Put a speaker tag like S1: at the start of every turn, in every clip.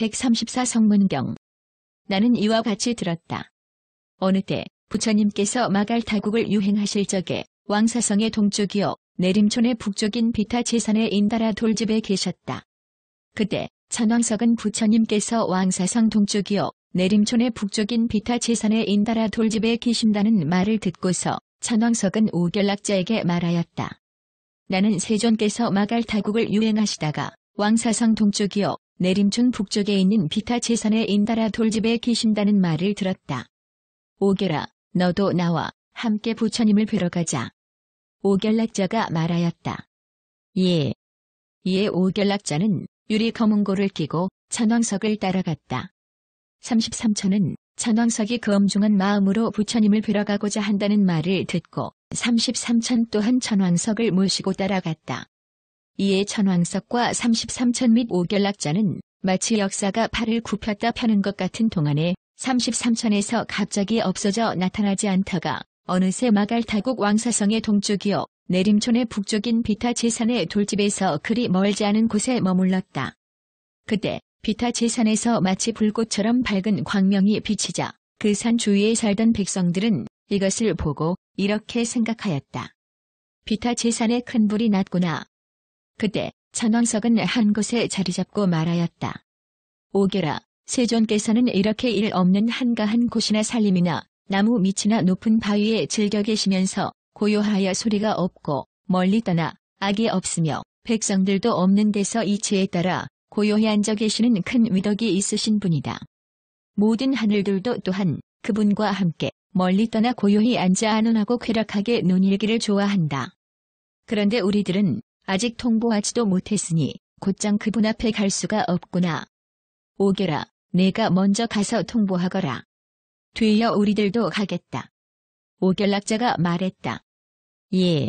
S1: 134 성문경 나는 이와 같이 들었다. 어느 때 부처님께서 마갈 타국을 유행하실 적에 왕사성의 동쪽이요 내림촌의 북쪽인 비타 재산의 인다라 돌집에 계셨다. 그때 천왕석은 부처님께서 왕사성 동쪽이요 내림촌의 북쪽인 비타 재산의 인다라 돌집에 계신다는 말을 듣고서 천왕석은 오결락자에게 말하였다. 나는 세존께서 마갈 타국을 유행하시다가 왕사성 동쪽이요 내림촌 북쪽에 있는 비타 재산의 인다라 돌집에 계신다는 말을 들었다. 오결라 너도 나와 함께 부처님을 뵈러 가자. 오결락자가 말하였다. 예. 이에 오결락자는 유리 검은고를 끼고 천왕석을 따라갔다. 33천은 천왕석이 검중한 마음으로 부처님을 뵈러 가고자 한다는 말을 듣고 33천 또한 천왕석을 모시고 따라갔다. 이에 천왕석과 33천 및 오결락자는 마치 역사가 팔을 굽혔다 펴는 것 같은 동안에 33천에서 갑자기 없어져 나타나지 않다가 어느새 마갈타국 왕사성의 동쪽이요 내림촌의 북쪽인 비타 재산의 돌집에서 그리 멀지 않은 곳에 머물렀다. 그때 비타 재산에서 마치 불꽃처럼 밝은 광명이 비치자 그 산 주위에 살던 백성들은 이것을 보고 이렇게 생각하였다. 비타 재산에큰 불이 났구나. 그때 천왕석은 한 곳에 자리 잡고 말하였다. 오게라, 세존께서는 이렇게 일 없는 한가한 곳이나 살림이나 나무 밑이나 높은 바위에 즐겨 계시면서 고요하여 소리가 없고 멀리 떠나 악이 없으며 백성들도 없는 데서 이치에 따라 고요히 앉아 계시는 큰 위덕이 있으신 분이다. 모든 하늘들도 또한 그분과 함께 멀리 떠나 고요히 앉아 안온하고 쾌락하게 논일기를 좋아한다. 그런데 우리들은 아직 통보하지도 못했으니 곧장 그분 앞에 갈 수가 없구나. 오게라, 내가 먼저 가서 통보하거라. 되어 우리들도 가겠다. 오결락자가 말했다. 예.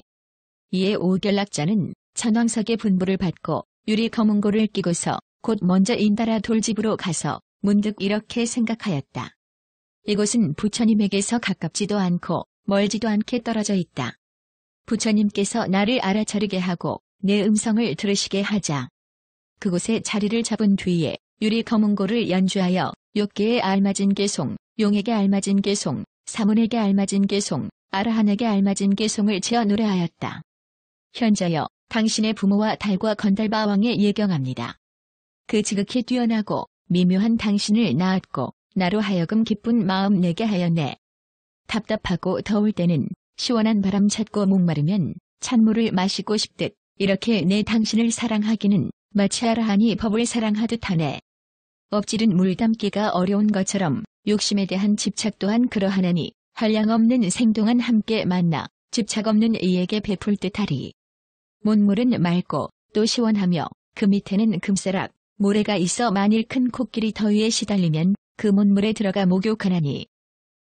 S1: 이에 오결락자는 천황석의 분부를 받고 유리 검은고를 끼고서 곧 먼저 인달아 돌집으로 가서 문득 이렇게 생각하였다. 이곳은 부처님에게서 가깝지도 않고 멀지도 않게 떨어져 있다. 부처님께서 나를 알아차리게 하고 내 음성을 들으시게 하자. 그곳에 자리를 잡은 뒤에 유리 검은고를 연주하여 욕계에 알맞은 개송, 용에게 알맞은 개송, 사문에게 알맞은 개송, 아라한에게 알맞은 개송을 채어 노래하였다. 현자여, 당신의 부모와 달과 건달바 왕에 예경합니다. 그 지극히 뛰어나고 미묘한 당신을 낳았고 나로 하여금 기쁜 마음 내게 하였네. 답답하고 더울 때는 시원한 바람 찾고 목마르면 찬물을 마시고 싶듯 이렇게 내 당신을 사랑하기는 마치 아라하니 법을 사랑하듯 하네. 엎질은 물담기가 어려운 것처럼 욕심에 대한 집착 또한 그러하나니 한량없는 생동안 함께 만나 집착 없는 이에게 베풀 듯하리. 못물은 맑고 또 시원하며 그 밑에는 금세락 모래가 있어 만일 큰 코끼리 더위에 시달리면 그 못물에 들어가 목욕하나니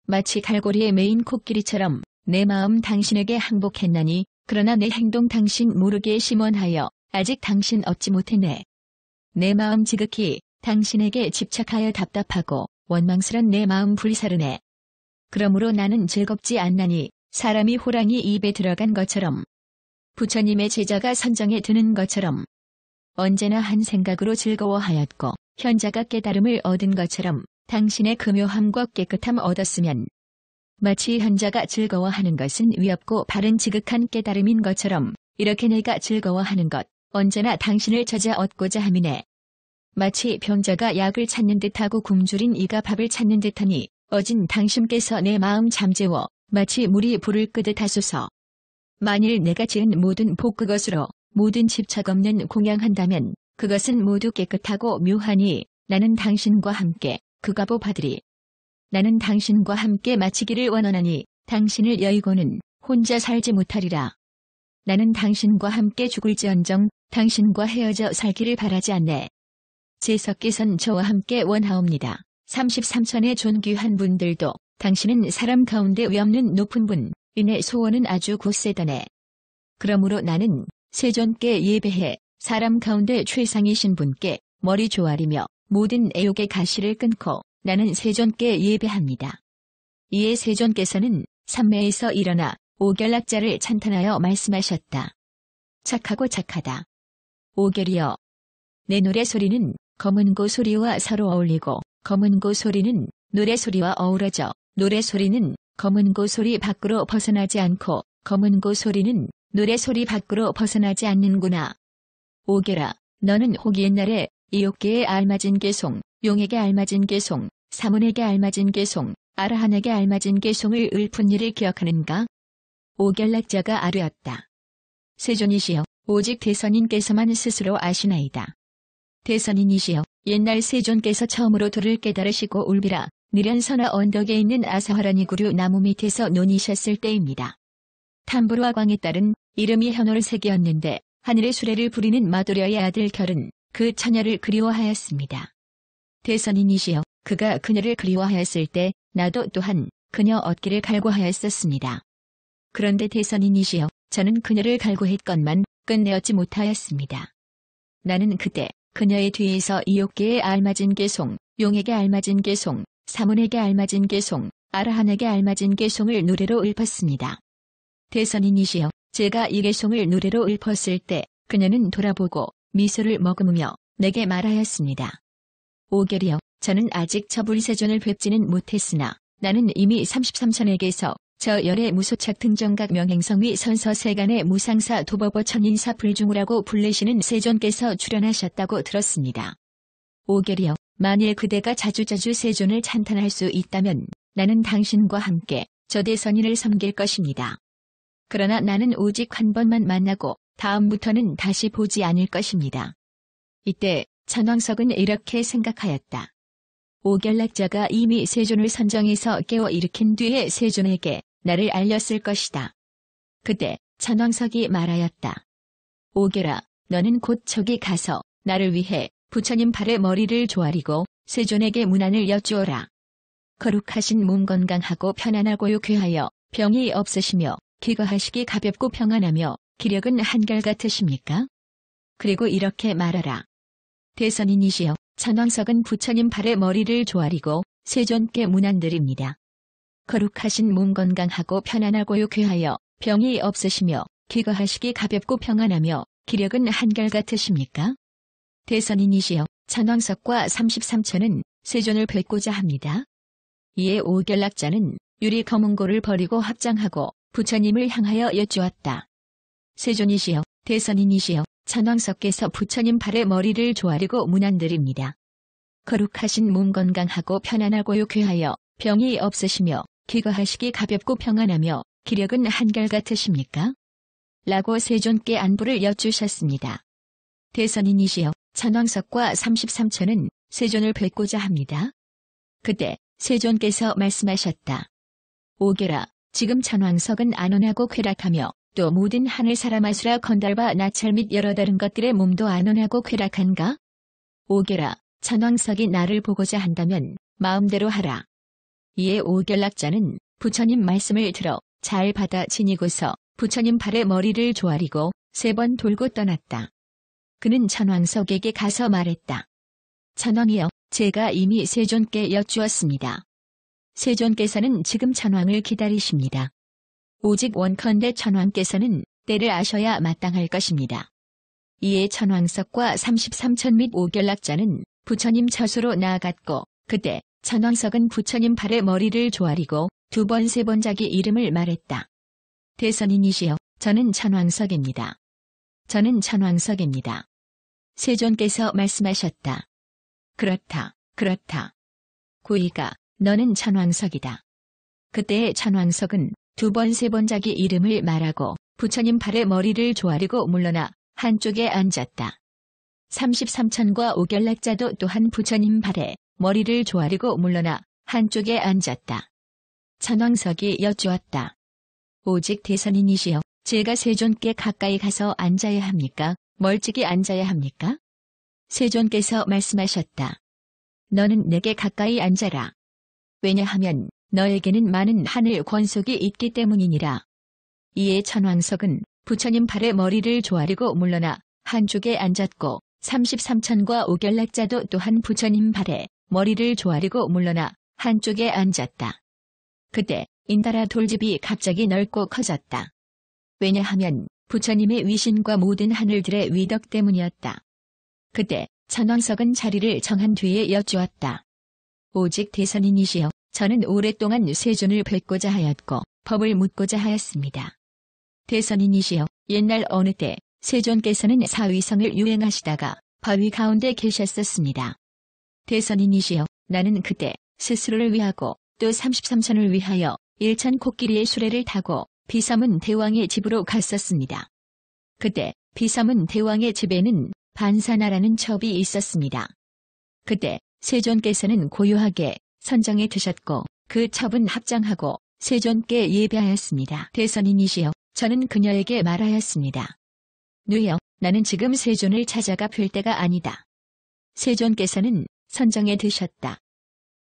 S1: 마치 갈고리에 메인 코끼리처럼 내 마음 당신에게 항복했나니 그러나 내 행동 당신 모르게 심원하여 아직 당신 얻지 못했네. 내 마음 지극히 당신에게 집착하여 답답하고 원망스런 내 마음 불사르네. 그러므로 나는 즐겁지 않나니 사람이 호랑이 입에 들어간 것처럼 부처님의 제자가 선정에 드는 것처럼 언제나 한 생각으로 즐거워하였고 현자가 깨달음을 얻은 것처럼 당신의 금요함과 깨끗함 얻었으면 마치 현자가 즐거워하는 것은 위없고 바른 지극한 깨달음인 것처럼 이렇게 내가 즐거워하는 것 언제나 당신을 저자 얻고자 함이네. 마치 병자가 약을 찾는 듯하고 굶주린 이가 밥을 찾는 듯하니 어진 당신께서 내 마음 잠재워 마치 물이 불을 끄듯 하소서. 만일 내가 지은 모든 복 그것으로 모든 집착 없는 공양한다면 그것은 모두 깨끗하고 묘하니 나는 당신과 함께 그가 보받으리. 나는 당신과 함께 마치기를 원하나니 당신을 여의고는 혼자 살지 못하리라. 나는 당신과 함께 죽을지언정 당신과 헤어져 살기를 바라지 않네. 제석께선 저와 함께 원하옵니다. 33천의 존귀한 분들도 당신은 사람 가운데 위없는 높은 분, 이내 소원은 아주 굳세다네. 그러므로 나는 세존께 예배해 사람 가운데 최상이신 분께 머리 조아리며 모든 애욕의 가시를 끊고 나는 세존께 예배합니다. 이에 세존께서는 삼매에서 일어나 오결락자를 찬탄하여 말씀하셨다. 착하고 착하다. 오결이여. 내 노래 소리는 검은 고 소리와 서로 어울리고 검은 고 소리는 노래 소리와 어우러져 노래 소리는 검은 고 소리 밖으로 벗어나지 않고 검은 고 소리는 노래 소리 밖으로 벗어나지 않는구나. 오결아, 너는 혹 옛날에 이옥계의 알맞은 개송 용에게 알맞은 개송, 사문에게 알맞은 개송, 아라한에게 알맞은 개송을 읊은 일을 기억하는가? 오결락자가 아뢰었다. 세존이시여, 오직 대선인께서만 스스로 아시나이다. 대선인이시여, 옛날 세존께서 처음으로 돌을 깨달으시고 울비라, 느련선화 언덕에 있는 아사화라니 구류 나무 밑에서 논이셨을 때입니다. 탐부르와 광에 따른 이름이 현월를새겼는데 하늘의 수레를 부리는 마도려의 아들 결은 그 처녀를 그리워하였습니다. 대선인이시여 그가 그녀를 그리워하였을 때 나도 또한 그녀 어깨를갈고하였었습니다 그런데 대선인이시여 저는 그녀를 갈고했건만 끝내 었지 못하였습니다. 나는 그때 그녀의 뒤에서 이옥계에 알맞은 개송, 용에게 알맞은 개송, 사문에게 알맞은 개송, 아라한에게 알맞은 개송을 노래로 읊었습니다. 대선인이시여 제가 이 개송을 노래로 읊었을 때 그녀는 돌아보고 미소를 머금으며 내게 말하였습니다. 오개월이요 저는 아직 저 불세존을 뵙지는 못했으나 나는 이미 33천에게서 저 열의 무소착 등정각 명행성위 선서 세간의 무상사 도버버 천인사 불중우라고 불리시는 세존께서 출연하셨다고 들었습니다. 오개월이요 만일 그대가 자주자주 세존을 찬탄할 수 있다면 나는 당신과 함께 저 대선인을 섬길 것입니다. 그러나 나는 오직 한 번만 만나고 다음부터는 다시 보지 않을 것입니다. 이때 전황석은 이렇게 생각하였다. 오결락자가 이미 세존을 선정해서 깨워 일으킨 뒤에 세존에게 나를 알렸을 것이다. 그때 전황석이 말하였다. 오결아, 너는 곧 저기 가서 나를 위해 부처님 발에 머리를 조아리고 세존에게 문안을 여쭈어라. 거룩하신 몸 건강하고 편안하고 유쾌하여 병이 없으시며 귀가하시기 가볍고 평안하며 기력은 한결같으십니까? 그리고 이렇게 말하라. 대선인이시여 천왕석은 부처님 발에 머리를 조아리고 세존께 문안드립니다. 거룩하신 몸 건강하고 편안하고 요쾌하여 병이 없으시며 기거하시기 가볍고 평안하며 기력은 한결같으십니까? 대선인이시여 천왕석과 33천은 세존을 뵙고자 합니다. 이에 오결락자는 유리 검은고를 버리고 합장하고 부처님을 향하여 여쭈었다. 세존이시여 대선인이시여 천왕석께서 부처님 발에 머리를 조아리고 문안드립니다. 거룩하신 몸 건강하고 편안하고 유쾌하여 병이 없으시며 귀가하시기 가볍고 평안하며 기력은 한결같으십니까? 라고 세존께 안부를 여쭈셨습니다. 대선인이시여 천왕석과 33천은 세존을 뵙고자 합니다. 그때 세존께서 말씀하셨다. 오게라 지금 천왕석은 안온하고 쾌락하며 또 모든 하늘 사람 아수라 건달바 나찰 및 여러 다른 것들의 몸도 안온하고 쾌락한가? 오게라, 천왕석이 나를 보고자 한다면 마음대로 하라. 이에 오결락자는 부처님 말씀을 들어 잘 받아 지니고서 부처님 발에 머리를 조아리고 세 번 돌고 떠났다. 그는 천왕석에게 가서 말했다. 천왕이여, 제가 이미 세존께 여쭈었습니다. 세존께서는 지금 천왕을 기다리십니다. 오직 원컨대 천황께서는 때를 아셔야 마땅할 것입니다. 이에 천황석과 33천 및 오결락자는 부처님 처소로 나아갔고 그때 천황석은 부처님 발의 머리를 조아리고 두 번 세 번 자기 이름을 말했다. 대선인이시여 저는 천황석입니다. 저는 천황석입니다. 세존께서 말씀하셨다. 그렇다. 그렇다. 구이가 너는 천황석이다. 그때의 천황석은 두번세번 자기 이름을 말하고 부처님 발에 머리를 조아리고 물러나 한쪽에 앉았다. 33천과 오결락자도 또한 부처님 발에 머리를 조아리고 물러나 한쪽에 앉았다. 천황석이 여쭈었다. 오직 대선인이시여 제가 세존께 가까이 가서 앉아야 합니까? 멀찍이 앉아야 합니까? 세존께서 말씀하셨다. 너는 내게 가까이 앉아라. 왜냐하면 너에게는 많은 하늘 권속이 있기 때문이니라. 이에 천왕석은 부처님 발의 머리를 조아리고 물러나 한쪽에 앉았고 33천과 오결락자도 또한 부처님 발에 머리를 조아리고 물러나 한쪽에 앉았다. 그때 인다라 돌집이 갑자기 넓고 커졌다. 왜냐하면 부처님의 위신과 모든 하늘들의 위덕 때문이었다. 그때 천왕석은 자리를 정한 뒤에 여쭈었다. 오직 대선인이시여 저는 오랫동안 세존을 뵙고자 하였고 법을 묻고자 하였습니다. 대선인이시여 옛날 어느 때 세존께서는 사위성을 유행하시다가 바위 가운데 계셨었습니다. 대선인이시여 나는 그때 스스로를 위하고 또 33천을 위하여 일천 코끼리의 수레를 타고 비삼은 대왕의 집으로 갔었습니다. 그때 비삼은 대왕의 집에는 반사나라는 첩이 있었습니다. 그때 세존께서는 고요하게 선정해 드셨고 그 첩은 합장하고 세존께 예배하였습니다. 대선인이시여 저는 그녀에게 말하였습니다. 누여 나는 지금 세존을 찾아가 뵐 때가 아니다. 세존께서는 선정에 드셨다.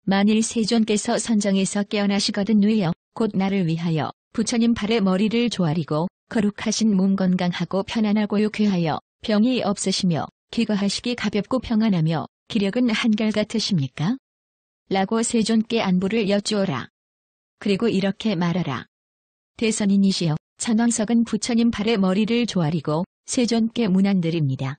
S1: 만일 세존께서 선정에서 깨어나시거든 누여 곧 나를 위하여 부처님 발에 머리를 조아리고 거룩하신 몸 건강하고 편안하고 유쾌하여 병이 없으시며 기거하시기 가볍고 평안하며 기력은 한결같으십니까? 라고 세존께 안부를 여쭈어라. 그리고 이렇게 말하라. 대선인이시여 천왕석은 부처님 발에 머리를 조아리고 세존께 문안드립니다.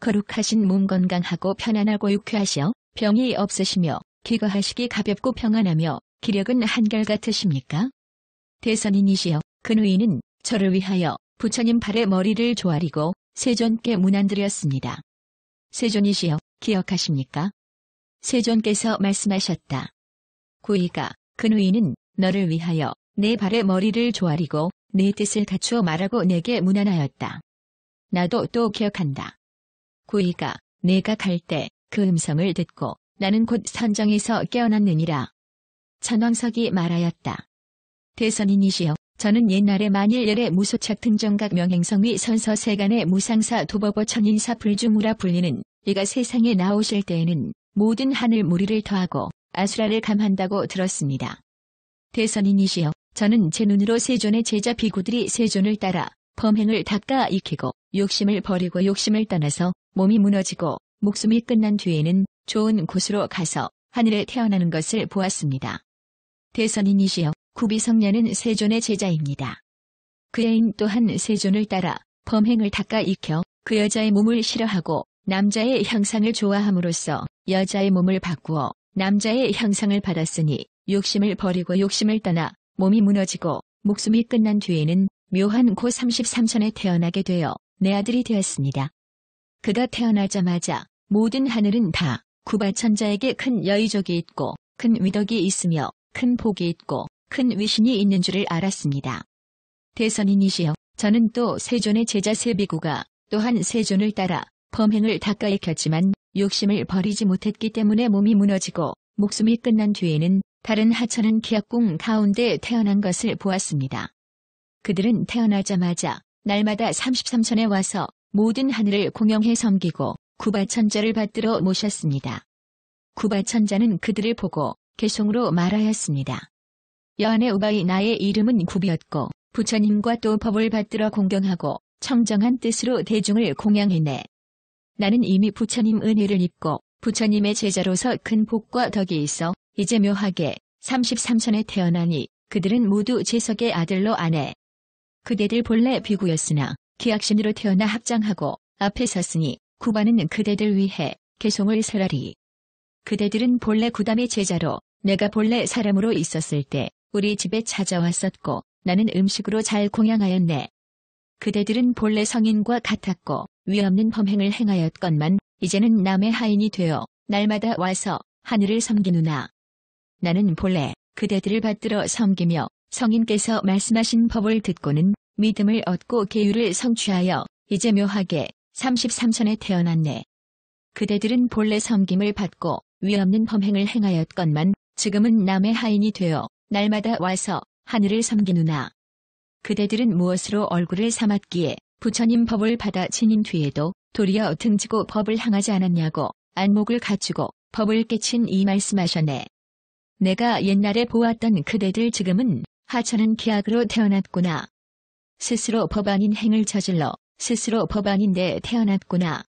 S1: 거룩하신 몸 건강하고 편안하고 유쾌하시어 병이 없으시며 귀가하시기 가볍고 평안하며 기력은 한결같으십니까? 대선인이시여 그누이는 저를 위하여 부처님 발에 머리를 조아리고 세존께 문안드렸습니다. 세존이시여 기억하십니까? 세존께서 말씀하셨다. 구이가 그 누이는 너를 위하여 내 발의 머리를 조아리고 내 뜻을 갖추어 말하고 내게 무난하였다. 나도 또 기억한다. 구이가 내가 갈 때 그 음성을 듣고 나는 곧 선정에서 깨어났느니라. 천왕석이 말하였다. 대선인이시여 저는 옛날에 만일열의 무소착 등정각 명행성위 선서 세간의 무상사 도버버 천인사 불주무라 불리는 이가 세상에 나오실 때에는 모든 하늘 무리를 더하고 아수라를 감한다고 들었습니다. 대선인이시여 저는 제 눈으로 세존의 제자 비구들이 세존을 따라 범행을 닦아 익히고 욕심을 버리고 욕심을 떠나서 몸이 무너지고 목숨이 끝난 뒤에는 좋은 곳으로 가서 하늘에 태어나는 것을 보았습니다. 대선인이시여 구비성녀는 세존의 제자입니다. 그 애인 또한 세존을 따라 범행을 닦아 익혀 그 여자의 몸을 싫어하고 남자의 형상을 좋아함으로써 여자의 몸을 바꾸어 남자의 형상을 받았으니 욕심을 버리고 욕심을 떠나 몸이 무너지고 목숨이 끝난 뒤에는 묘한 고 33천에 태어나게 되어 내 아들이 되었습니다. 그가 태어나자마자 모든 하늘은 다구바천자에게큰 여의족이 있고 큰 위덕이 있으며 큰 복이 있고 큰 위신이 있는 줄을 알았습니다. 대선인이시여 저는 또 세존의 제자 세비구가 또한 세존을 따라 범행을 닦아 익혔지만 욕심을 버리지 못했기 때문에 몸이 무너지고 목숨이 끝난 뒤에는 다른 하천은 기약궁 가운데 태어난 것을 보았습니다. 그들은 태어나자마자 날마다 33천에 와서 모든 하늘을 공영해 섬기고 구바천자를 받들어 모셨습니다. 구바천자는 그들을 보고 개송으로 말하였습니다. 여한의 우바이 나의 이름은 구비였고 부처님과 또 법을 받들어 공경하고 청정한 뜻으로 대중을 공양해내 나는 이미 부처님 은혜를 입고 부처님의 제자로서 큰 복과 덕이 있어 이제 묘하게 33천에 태어나니 그들은 모두 제석의 아들로 아내. 그대들 본래 비구였으나 기악신으로 태어나 합장하고 앞에 섰으니 구반은 그대들 위해 개송을 설하리. 그대들은 본래 구담의 제자로 내가 본래 사람으로 있었을 때 우리 집에 찾아왔었고 나는 음식으로 잘 공양하였네. 그대들은 본래 성인과 같았고 위없는 범행을 행하였건만 이제는 남의 하인이 되어 날마다 와서 하늘을 섬기누나. 나는 본래 그대들을 받들어 섬기며 성인께서 말씀하신 법을 듣고는 믿음을 얻고 계율을 성취하여 이제 묘하게 33천에 태어났네. 그대들은 본래 섬김을 받고 위없는 범행을 행하였건만 지금은 남의 하인이 되어 날마다 와서 하늘을 섬기누나. 그대들은 무엇으로 얼굴을 삼았기에 부처님 법을 받아 지닌 뒤에도 도리어 등지고 법을 향하지 않았냐고 안목을 갖추고 법을 깨친 이 말씀하셨네. 내가 옛날에 보았던 그대들 지금은 하천은 기악으로 태어났구나. 스스로 법 아닌 행을 저질러 스스로 법 아닌데 태어났구나.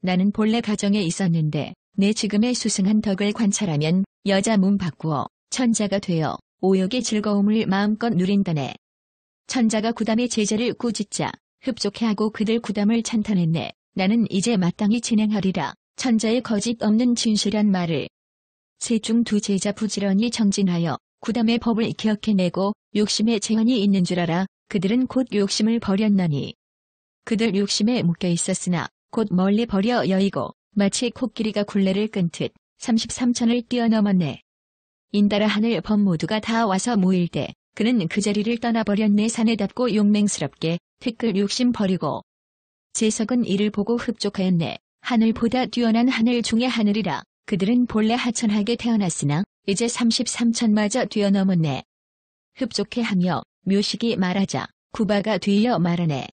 S1: 나는 본래 가정에 있었는데 내 지금의 수승한 덕을 관찰하면 여자 몸 바꾸어 천자가 되어 오욕의 즐거움을 마음껏 누린다네. 천자가 구담의 제자를 꾸짖자 흡족해하고 그들 구담을 찬탄했네. 나는 이제 마땅히 진행하리라. 천자의 거짓 없는 진실한 말을. 셋중두 제자 부지런히 정진하여 구담의 법을 기억해내고 욕심의 재환이 있는 줄 알아. 그들은 곧 욕심을 버렸나니. 그들 욕심에 묶여 있었으나 곧 멀리 버려 여의고 마치 코끼리가 굴레를 끈듯 33천을 뛰어넘었네. 인달아 하늘 범 모두가 다 와서 모일 때 그는 그 자리를 떠나버렸네 산에 닿고 용맹스럽게 티끌 욕심 버리고. 재석은 이를 보고 흡족하였네. 하늘보다 뛰어난 하늘 중의 하늘이라. 그들은 본래 하천하게 태어났으나 이제 33천마저 뛰어넘었네. 흡족해하며 묘식이 말하자 구바가 뒤이어 말하네.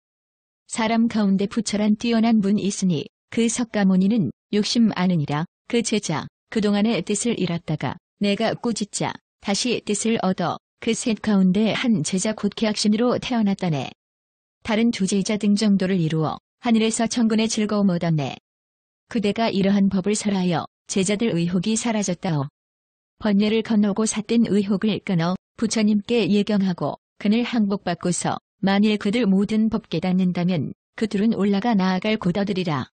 S1: 사람 가운데 부처란 뛰어난 분 있으니 그 석가모니는 욕심 아느니라 그 제자 그동안의 뜻을 잃었다가 내가 꾸짖자 다시 뜻을 얻어 그 셋 가운데 한 제자 곧계약신으로 태어났다네. 다른 두제자등 정도를 이루어 하늘에서 천군의 즐거움 얻었네. 그대가 이러한 법을 설하여 제자들 의혹이 사라졌다오. 번뇌를 건너고 삿된 의혹을 끊어 부처님께 예경하고 그늘 항복받고서 만일 그들 모든 법 깨닫는다면 그들은 올라가 나아갈 고더들이라.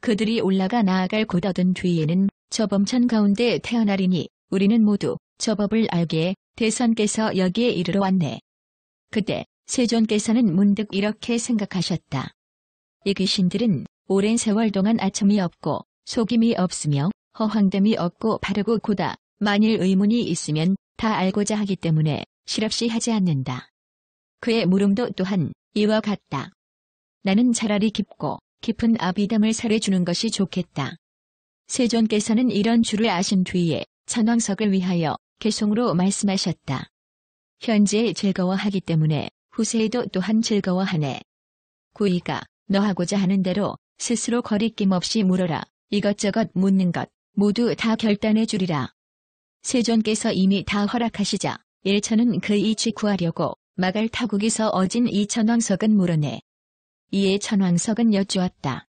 S1: 그들이 올라가 나아갈 고더든 뒤에는 저 범천 가운데 태어나리니 우리는 모두 저 법을 알게 대선께서 여기에 이르러 왔네. 그때 세존께서는 문득 이렇게 생각하셨다. 이 귀신들은 오랜 세월 동안 아첨이 없고 속임이 없으며 허황됨이 없고 바르고 고다 만일 의문이 있으면 다 알고자 하기 때문에 실없이 하지 않는다. 그의 물음도 또한 이와 같다. 나는 차라리 깊고 깊은 아비담을 살해주는 것이 좋겠다. 세존께서는 이런 줄을 아신 뒤에 천황석을 위하여 개송으로 말씀하셨다. 현재 즐거워하기 때문에 후세에도 또한 즐거워하네. 구이가 너하고자 하는 대로 스스로 거리낌 없이 물어라. 이것저것 묻는 것 모두 다 결단해 주리라. 세존께서 이미 다 허락하시자 일천은 그 이치 구하려고 마갈 타국에서 어진 이 천왕석은 물어내. 이에 천왕석은 여쭈었다.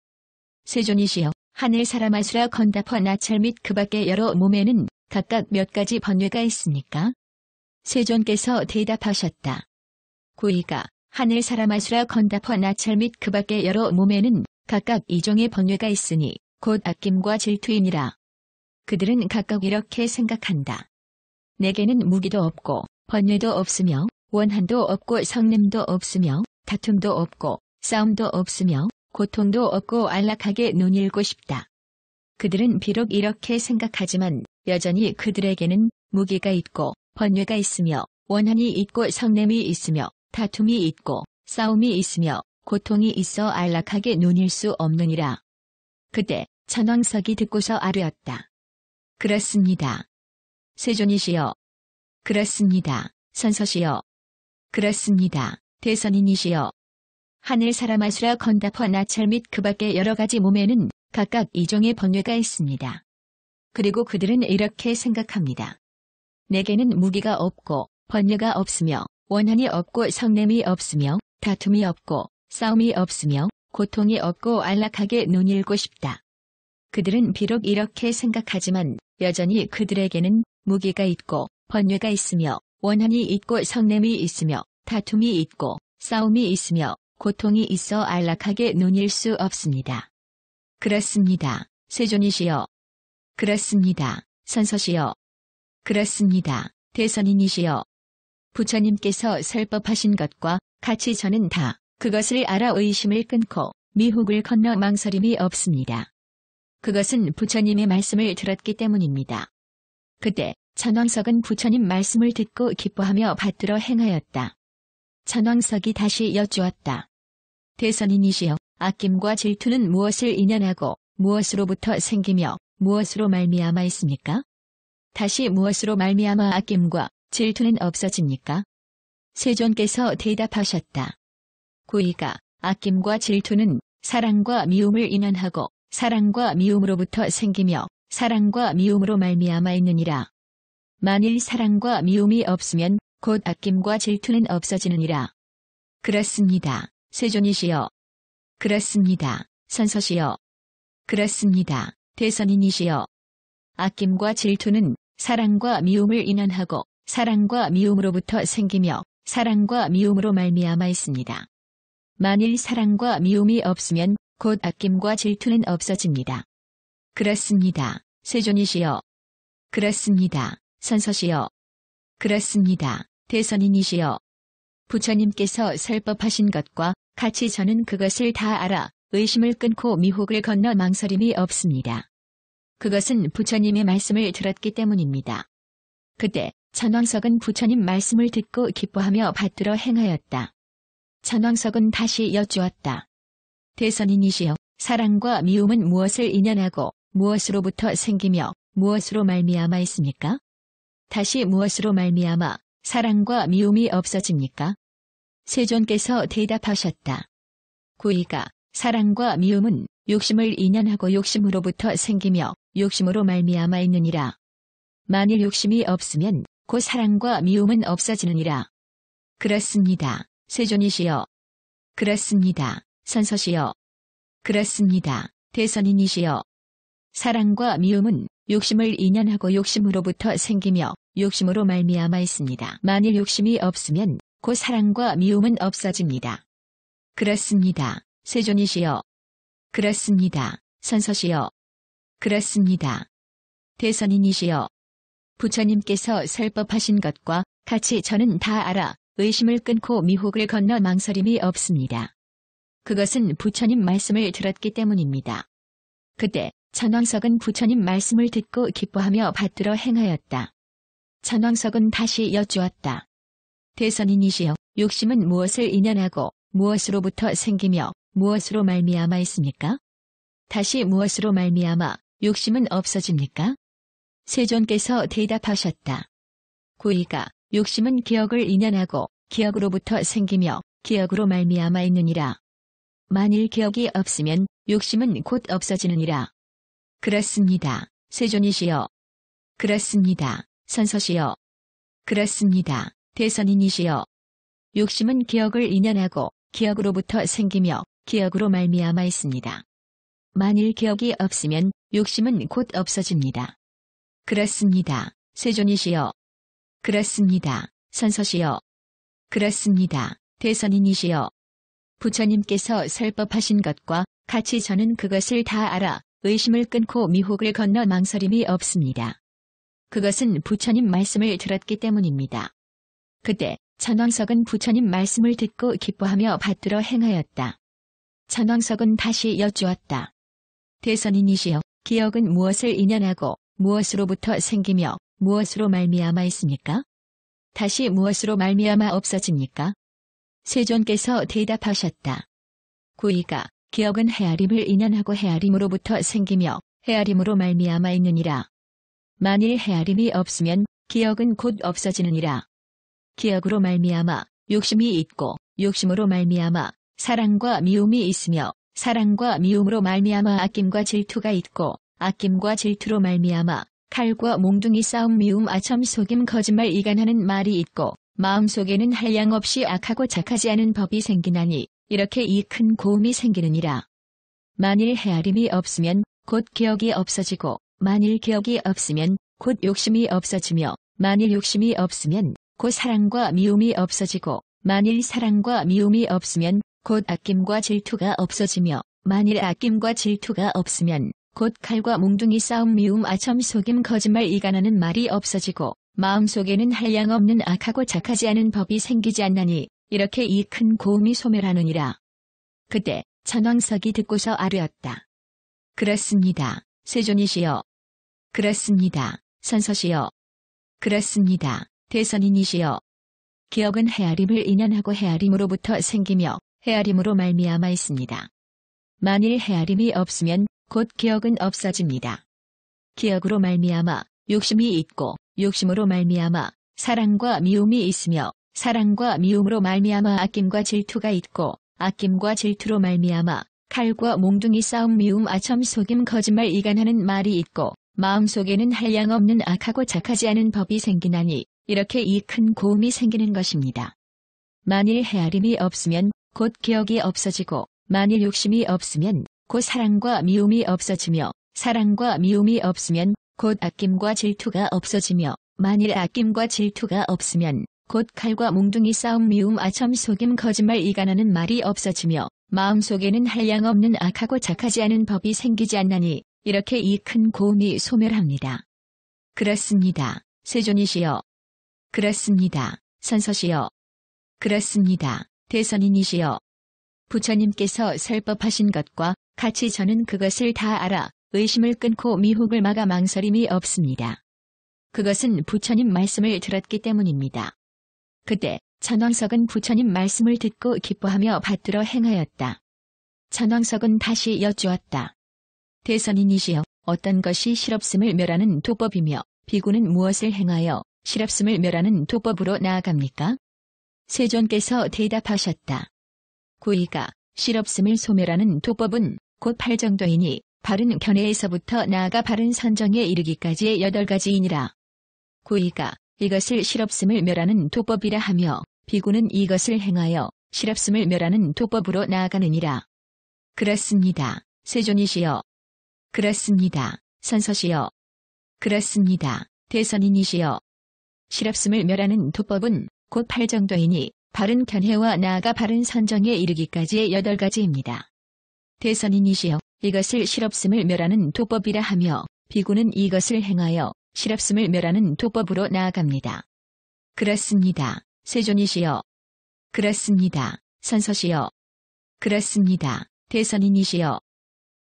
S1: 세존이시여 하늘 사람 아수라 건다퍼 나철및그 밖의 여러 몸에는 각각 몇 가지 번뇌가 있습니까? 세존께서 대답하셨다. 구이가 하늘 사람아수라 건다퍼 나찰 및그 밖의 여러 몸에는 각각 이종의 번뇌가 있으니 곧 아낌과 질투이니라. 그들은 각각 이렇게 생각한다. 내게는 무기도 없고 번뇌도 없으며 원한도 없고 성냄도 없으며 다툼도 없고 싸움도 없으며 고통도 없고 안락하게 논일고 싶다. 그들은 비록 이렇게 생각하지만 여전히 그들에게는 무기가 있고 번뇌가 있으며 원한이 있고 성냄이 있으며 다툼이 있고 싸움이 있으며 고통이 있어 안락하게 논일 수 없느니라. 그때 천왕석이 듣고서 아뢰었다. 그렇습니다. 세존이시여. 그렇습니다. 선서시여. 그렇습니다. 대선인이시여. 하늘 사람아수라 건다퍼 나철및그 밖의 여러 가지 몸에는 각각 이종의 번뇌가 있습니다. 그리고 그들은 이렇게 생각합니다. 내게는 무기가 없고 번뇌가 없으며 원한이 없고 성냄이 없으며 다툼이 없고 싸움이 없으며 고통이 없고 안락하게 눈일고 싶다. 그들은 비록 이렇게 생각하지만 여전히 그들에게는 무기가 있고 번뇌가 있으며 원한이 있고 성냄이 있으며 다툼이 있고 싸움이 있으며 고통이 있어 안락하게 눈일 수 없습니다. 그렇습니다. 세존이시여. 그렇습니다. 선서시여. 그렇습니다. 대선인이시여. 부처님께서 설법하신 것과 같이 저는 다 그것을 알아 의심을 끊고 미혹을 건너 망설임이 없습니다. 그것은 부처님의 말씀을 들었기 때문입니다. 그때 천왕석은 부처님 말씀을 듣고 기뻐하며 받들어 행하였다. 천왕석이 다시 여쭈었다. 대선인이시여 아낌과 질투는 무엇을 인연하고 무엇으로부터 생기며 무엇으로 말미암아 있습니까? 다시 무엇으로 말미암아 아낌과 질투는 없어집니까? 세존께서 대답하셨다. 구이가 아낌과 질투는 사랑과 미움을 인한하고 사랑과 미움으로부터 생기며 사랑과 미움으로 말미암아 있느니라. 만일 사랑과 미움이 없으면 곧 아낌과 질투는 없어지느니라. 그렇습니다. 세존이시여. 그렇습니다. 선서시여. 그렇습니다. 대선인이시여. 아낌과 질투는 사랑과 미움을 인한하고 사랑과 미움으로부터 생기며 사랑과 미움으로 말미암아 있습니다. 만일 사랑과 미움이 없으면 곧 아낌과 질투는 없어집니다. 그렇습니다. 세존이시여. 그렇습니다. 선서시여. 그렇습니다. 대선인이시여. 부처님께서 설법하신 것과 같이 저는 그것을 다 알아 의심을 끊고 미혹을 건너 망설임이 없습니다. 그것은 부처님의 말씀을 들었기 때문입니다. 그때 전왕석은 부처님 말씀을 듣고 기뻐하며 받들어 행하였다. 전왕석은 다시 여쭈었다. 대선인이시여, 사랑과 미움은 무엇을 인연하고 무엇으로부터 생기며 무엇으로 말미암아 있습니까? 다시 무엇으로 말미암아 사랑과 미움이 없어집니까? 세존께서 대답하셨다. 구이가 사랑과 미움은 욕심을 인연하고 욕심으로부터 생기며 욕심으로 말미암아 있느니라. 만일 욕심이 없으면 곧 사랑과 미움은 없어지느니라. 그렇습니다. 세존이시여. 그렇습니다. 선서시여. 그렇습니다. 대선인이시여. 사랑과 미움은 욕심을 인연하고 욕심으로부터 생기며 욕심으로 말미암아 있습니다. 만일 욕심이 없으면 곧 사랑과 미움은 없어집니다. 그렇습니다. 세존이시여. 그렇습니다. 선서시여. 그렇습니다. 대선인이시여. 부처님께서 설법하신 것과 같이 저는 다 알아 의심을 끊고 미혹을 건너 망설임이 없습니다. 그것은 부처님 말씀을 들었기 때문입니다. 그때 천왕석은 부처님 말씀을 듣고 기뻐하며 받들어 행하였다. 천왕석은 다시 여쭈었다. 대선인이시여 욕심은 무엇을 인연하고 무엇으로부터 생기며 무엇으로 말미암아 있습니까? 다시 무엇으로 말미암아 욕심은 없어집니까? 세존께서 대답하셨다. 구이가 욕심은 기억을 인연하고 기억으로부터 생기며 기억으로 말미암아 있느니라. 만일 기억이 없으면 욕심은 곧 없어지느니라. 그렇습니다. 세존이시여. 그렇습니다. 선서시여. 그렇습니다. 대선인이시여. 욕심은 기억을 인연하고 기억으로부터 생기며 기억으로 말미암아 있습니다. 만일 기억이 없으면 욕심은 곧 없어집니다. 그렇습니다. 세존이시여. 그렇습니다. 선서시여. 그렇습니다. 대선인이시여. 부처님께서 설법하신 것과 같이 저는 그것을 다 알아 의심을 끊고 미혹을 건너 망설임이 없습니다. 그것은 부처님 말씀을 들었기 때문입니다. 그때 천왕석은 부처님 말씀을 듣고 기뻐하며 받들어 행하였다. 천왕석은 다시 여쭈었다. 대선인이시여, 기억은 무엇을 인연하고 무엇으로부터 생기며 무엇으로 말미암아 있습니까? 다시 무엇으로 말미암아 없어집니까? 세존께서 대답하셨다. 구이가 기억은 헤아림을 인연하고 헤아림으로부터 생기며 헤아림으로 말미암아 있느니라. 만일 헤아림이 없으면 기억은 곧 없어지느니라. 기억으로 말미암아 욕심이 있고 욕심으로 말미암아 사랑과 미움이 있으며 사랑과 미움으로 말미암아 아낌과 질투가 있고 아낌과 질투로 말미암아 칼과 몽둥이 싸움 미움 아첨 속임 거짓말 이간하는 말이 있고 마음속에는 한량없이 악하고 착하지 않은 법이 생기나니 이렇게 이 큰 고음이 생기느니라. 만일 헤아림이 없으면 곧 기억이 없어지고 만일 기억이 없으면 곧 욕심이 없어지며 만일 욕심이 없으면 곧 사랑과 미움이 없어지고 만일 사랑과 미움이 없으면 곧 아낌과 질투가 없어지며 만일 아낌과 질투가 없으면 곧 칼과 몽둥이 싸움 미움 아첨 속임 거짓말 이간하는 말이 없어지고 마음속에는 한량 없는 악하고 착하지 않은 법이 생기지 않나니 이렇게 이 큰 고음이 소멸하느니라. 그때 천왕석이 듣고서 아뢰었다. 그렇습니다. 세존이시여. 그렇습니다. 선서시여. 그렇습니다. 대선인이시여. 기억은 헤아림을 인연하고 헤아림으로부터 생기며 헤아림으로 말미암아 있습니다. 만일 헤아림이 없으면 곧 기억은 없어집니다. 기억으로 말미암아 욕심이 있고 욕심으로 말미암아 사랑과 미움이 있으며 사랑과 미움으로 말미암아 아낌과 질투가 있고 아낌과 질투로 말미암아 칼과 몽둥이 싸움 미움 아첨 속임 거짓말 이간하는 말이 있고 마음속에는 한량 없는 악하고 착하지 않은 법이 생기나니 이렇게 이 큰 고음이 생기는 것입니다. 만일 헤아림이 없으면 곧 기억이 없어지고 만일 욕심이 없으면 곧 사랑과 미움이 없어지며 사랑과 미움이 없으면 곧 아낌과 질투가 없어지며 만일 아낌과 질투가 없으면 곧 칼과 몽둥이 싸움 미움 아첨 속임 거짓말 이간하는 말이 없어지며 마음속에는 한량 없는 악하고 착하지 않은 법이 생기지 않나니 이렇게 이 큰 고음이 소멸합니다. 그렇습니다. 세존이시여. 그렇습니다. 선서시여. 그렇습니다. 대선인이시여. 부처님께서 설법하신 것과 같이 저는 그것을 다 알아 의심을 끊고 미혹을 막아 망설임이 없습니다. 그것은 부처님 말씀을 들었기 때문입니다. 그때 천왕석은 부처님 말씀을 듣고 기뻐하며 받들어 행하였다. 천왕석은 다시 여쭈었다. 대선인이시여 어떤 것이 실업음을 멸하는 도법이며 비구는 무엇을 행하여 실업음을 멸하는 도법으로 나아갑니까? 세존께서 대답하셨다. 구의가실없음을 소멸하는 도법은 곧 8정도이니 바른 견해에서부터 나아가 바른 선정에 이르기까지의 8가지이니라. 구의가 이것을 실없음을 멸하는 도법이라 하며 비구는 이것을 행하여 실없음을 멸하는 도법으로 나아가느니라. 그렇습니다. 세존이시여. 그렇습니다. 선서시여. 그렇습니다. 대선인이시여. 실없음을 멸하는 도법은 곧 8정도이니 바른 견해와 나아가 바른 선정에 이르기까지의 여덟 가지입니다 대선인이시여 이것을 실없음을 멸하는 도법이라 하며 비구는 이것을 행하여 실없음을 멸하는 도법으로 나아갑니다. 그렇습니다. 세존이시여. 그렇습니다. 선서시여. 그렇습니다. 대선인이시여.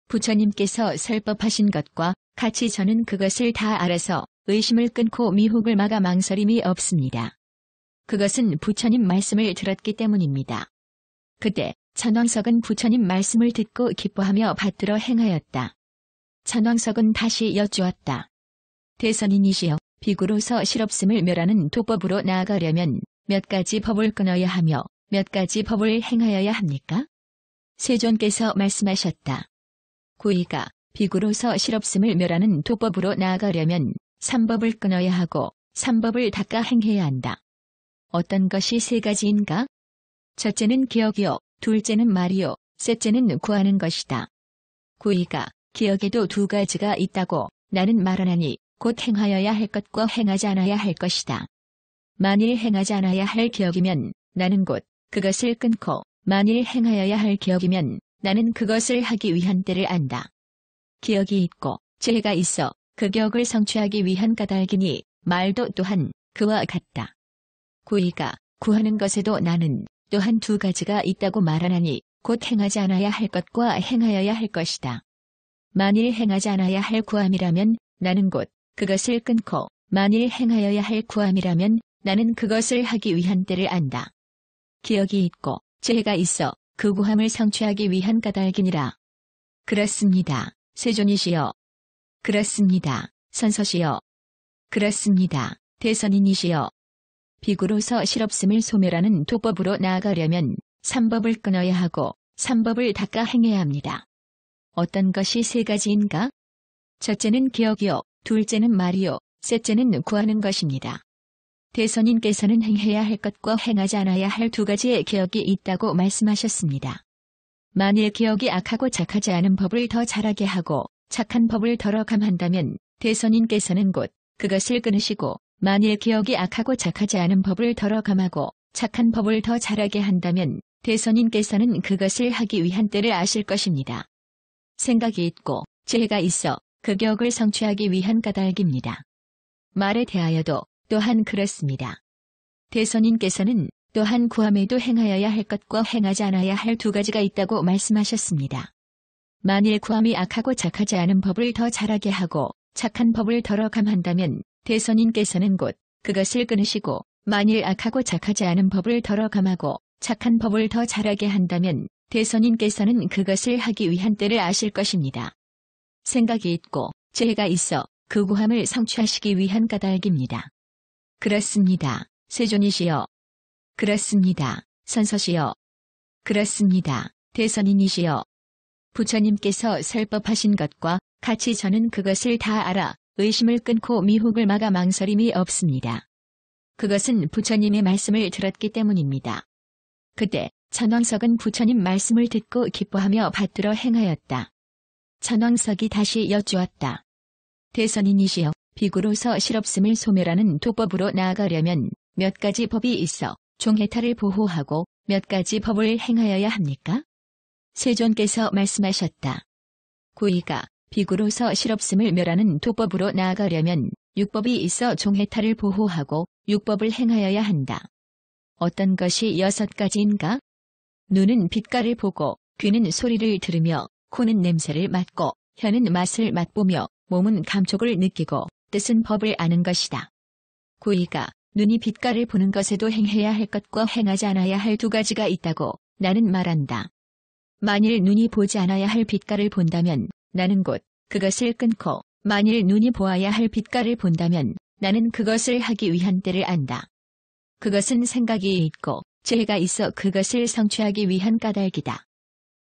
S1: 부처님께서 설법하신 것과 같이 저는 그것을 다 알아서 의심을 끊고 미혹을 막아 망설임이 없습니다. 그것은 부처님 말씀을 들었기 때문입니다. 그때 천왕석은 부처님 말씀을 듣고 기뻐하며 받들어 행하였다. 천왕석은 다시 여쭈었다. 대선인이시여 비구로서 실없음을 멸하는 도법으로 나아가려면 몇 가지 법을 끊어야 하며 몇 가지 법을 행하여야 합니까? 세존께서 말씀하셨다. 구이가 비구로서 실없음을 멸하는 도법으로 나아가려면 삼법을 끊어야 하고 삼법을 닦아 행해야 한다. 어떤 것이 세 가지인가? 첫째는 기억이요, 둘째는 말이요, 셋째는 구하는 것이다. 구이가 기억에도 두 가지가 있다고 나는 말하나니 곧 행하여야 할 것과 행하지 않아야 할 것이다. 만일 행하지 않아야 할 기억이면 나는 곧 그것을 끊고 만일 행하여야 할 기억이면 나는 그것을 하기 위한 때를 안다. 기억이 있고 죄가 있어 그 기억을 성취하기 위한 까닭이니 말도 또한 그와 같다. 구이가 구하는 것에도 나는 또한 두 가지가 있다고 말하나니 곧 행하지 않아야 할 것과 행하여야 할 것이다. 만일 행하지 않아야 할 구함이라면 나는 곧 그것을 끊고 만일 행하여야 할 구함이라면 나는 그것을 하기 위한 때를 안다. 기억이 있고 죄가 있어 그 구함을 성취하기 위한 까닭이니라. 그렇습니다. 세존이시여. 그렇습니다. 선서시여. 그렇습니다. 대선인이시여. 비구로서 실없음을 소멸하는 도법으로 나아가려면 삼법을 끊어야 하고 삼법을 닦아 행해야 합니다. 어떤 것이 세 가지인가? 첫째는 기억이요, 둘째는 말이요, 셋째는 구하는 것입니다. 대선인께서는 행해야 할 것과 행하지 않아야 할 두 가지의 기억이 있다고 말씀하셨습니다. 만일 기억이 악하고 착하지 않은 법을 더 잘하게 하고 착한 법을 덜어 감한다면 대선인께서는 곧 그것을 끊으시고 만일 기억이 악하고 착하지 않은 법을 덜어 감하고 착한 법을 더 잘하게 한다면 대선인께서는 그것을 하기 위한 때를 아실 것입니다. 생각이 있고 지혜가 있어 그 격을 성취하기 위한 까닭입니다. 말에 대하여도 또한 그렇습니다. 대선인께서는 또한 구함에도 행하여야 할 것과 행하지 않아야 할 두 가지가 있다고 말씀하셨습니다. 만일 구함이 악하고 착하지 않은 법을 더 잘하게 하고 착한 법을 덜어 감한다면 대선인께서는 곧 그것을 끊으시고 만일 악하고 착하지 않은 법을 덜어 감하고 착한 법을 더 잘하게 한다면 대선인께서는 그것을 하기 위한 때를 아실 것입니다. 생각이 있고 지혜가 있어 그 구함을 성취하시기 위한 까닭입니다. 그렇습니다. 세존이시여. 그렇습니다. 선서시여. 그렇습니다. 대선인이시여. 부처님께서 설법하신 것과 같이 저는 그것을 다 알아 의심을 끊고 미혹을 막아 망설임이 없습니다. 그것은 부처님의 말씀을 들었기 때문입니다. 그때 천왕석은 부처님 말씀을 듣고 기뻐하며 받들어 행하였다. 천왕석이 다시 여쭈었다. 대선인이시여 비구로서 실없음을 소멸하는 도법으로 나아가려면 몇 가지 법이 있어 종해타를 보호하고 몇 가지 법을 행하여야 합니까? 세존께서 말씀하셨다. 구이가 비구로서 실업음을 멸하는 도법으로 나아가려면 육법이 있어 종해타를 보호하고 육법을 행하여야 한다. 어떤 것이 여섯 가지인가? 눈은 빛깔을 보고, 귀는 소리를 들으며, 코는 냄새를 맡고, 혀는 맛을 맛보며, 몸은 감촉을 느끼고, 뜻은 법을 아는 것이다. 구이가 눈이 빛깔을 보는 것에도 행해야 할 것과 행하지 않아야 할 두 가지가 있다고 나는 말한다. 만일 눈이 보지 않아야 할 빛깔을 본다면 나는 곧 그것을 끊고 만일 눈이 보아야 할 빛깔을 본다면 나는 그것을 하기 위한 때를 안다. 그것은 생각이 있고 죄가 있어 그것을 성취하기 위한 까닭이다.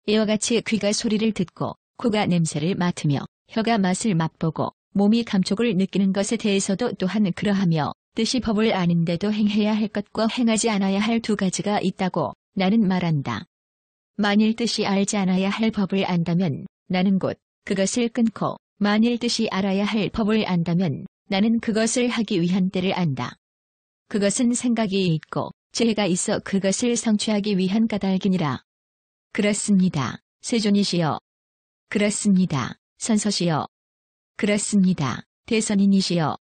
S1: 이와 같이 귀가 소리를 듣고 코가 냄새를 맡으며 혀가 맛을 맛보고 몸이 감촉을 느끼는 것에 대해서도 또한 그러하며 뜻이 법을 아는데도 행해야 할 것과 행하지 않아야 할 두 가지가 있다고 나는 말한다. 만일 뜻이 알지 않아야 할 법을 안다면 나는 곧 그것을 끊고 만일 뜻이 알아야 할 법을 안다면 나는 그것을 하기 위한 때를 안다. 그것은 생각이 있고 지혜가 있어 그것을 성취하기 위한 까닭이니라. 그렇습니다. 세존이시여. 그렇습니다. 선서시여. 그렇습니다. 대선인이시여.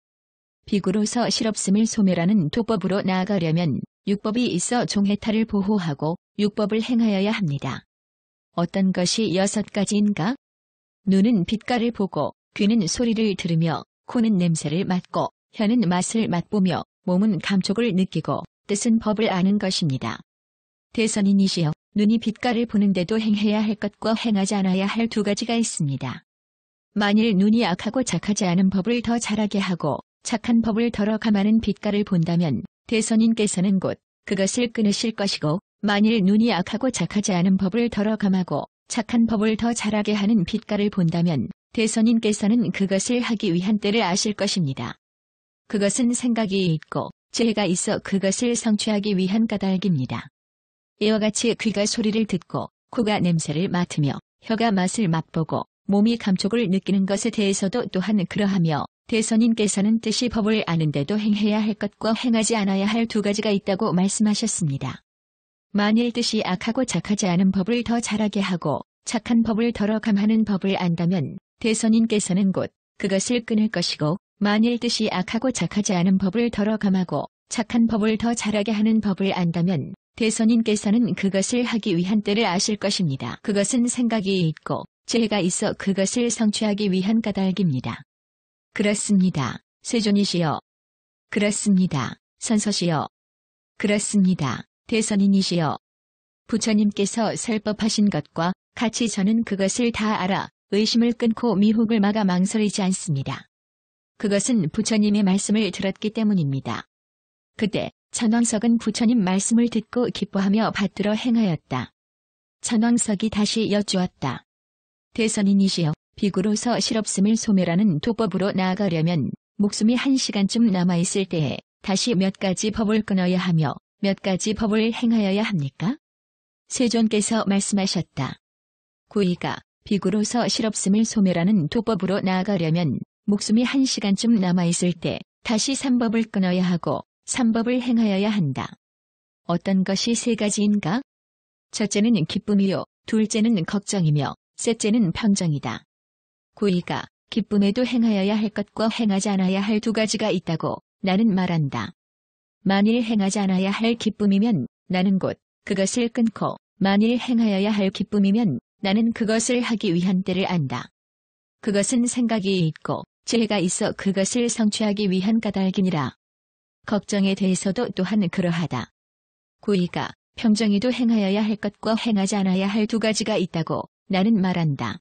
S1: 비구로서 실없음을 소멸하는 도법으로 나아가려면 육법이 있어 종해탈을 보호하고 육법을 행하여야 합니다. 어떤 것이 여섯 가지인가? 눈은 빛깔을 보고 귀는 소리를 들으며 코는 냄새를 맡고 혀는 맛을 맛보며 몸은 감촉을 느끼고 뜻은 법을 아는 것입니다. 대선인이시여 눈이 빛깔을 보는데도 행해야 할 것과 행하지 않아야 할 두 가지가 있습니다. 만일 눈이 악하고 착하지 않은 법을 더 잘하게 하고 착한 법을 덜어 감하는 빛깔을 본다면 대선인께서는 곧 그것을 끊으실 것이고 만일 눈이 악하고 착하지 않은 법을 덜어 감하고 착한 법을 더 잘하게 하는 빛깔을 본다면 대선인께서는 그것을 하기 위한 때를 아실 것입니다. 그것은 생각이 있고 지혜가 있어 그것을 성취하기 위한 까닭입니다. 이와 같이 귀가 소리를 듣고 코가 냄새를 맡으며 혀가 맛을 맛보고 몸이 감촉을 느끼는 것에 대해서도 또한 그러하며 대선인께서는 뜻이 법을 아는데도 행해야 할 것과 행하지 않아야 할 두 가지가 있다고 말씀하셨습니다. 만일 뜻이 악하고 착하지 않은 법을 더 잘하게 하고 착한 법을 덜어 감하는 법을 안다면 대선인께서는 곧 그것을 끊을 것이고 만일 뜻이 악하고 착하지 않은 법을 덜어 감하고 착한 법을 더 잘하게 하는 법을 안다면 대선인께서는 그것을 하기 위한 때를 아실 것입니다. 그것은 생각이 있고 지혜가 있어 그것을 성취하기 위한 까닭입니다. 그렇습니다. 세존이시여. 그렇습니다. 선서시여. 그렇습니다. 대선인이시여. 부처님께서 설법하신 것과 같이 저는 그것을 다 알아 의심을 끊고 미혹을 막아 망설이지 않습니다. 그것은 부처님의 말씀을 들었기 때문입니다. 그때 천왕석은 부처님 말씀을 듣고 기뻐하며 받들어 행하였다. 천왕석이 다시 여쭈었다. 대선인이시여 비구로서 실없음을 소멸하는 도법으로 나아가려면 목숨이 한 시간쯤 남아있을 때에 다시 몇 가지 법을 끊어야 하며 몇 가지 법을 행하여야 합니까? 세존께서 말씀하셨다. 구이가 비구로서 실없음을 소멸하는 도법으로 나아가려면 목숨이 한 시간쯤 남아있을 때 다시 삼법을 끊어야 하고 삼법을 행하여야 한다. 어떤 것이 세 가지인가? 첫째는 기쁨이요, 둘째는 걱정이며, 셋째는 평정이다 구이가 기쁨에도 행하여야 할 것과 행하지 않아야 할 두 가지가 있다고 나는 말한다. 만일 행하지 않아야 할 기쁨이면 나는 곧 그것을 끊고 만일 행하여야 할 기쁨이면 나는 그것을 하기 위한 때를 안다. 그것은 생각이 있고 지혜가 있어 그것을 성취하기 위한 까닭이니라. 걱정에 대해서도 또한 그러하다. 구이가 평정에도 행하여야 할 것과 행하지 않아야 할 두 가지가 있다고 나는 말한다.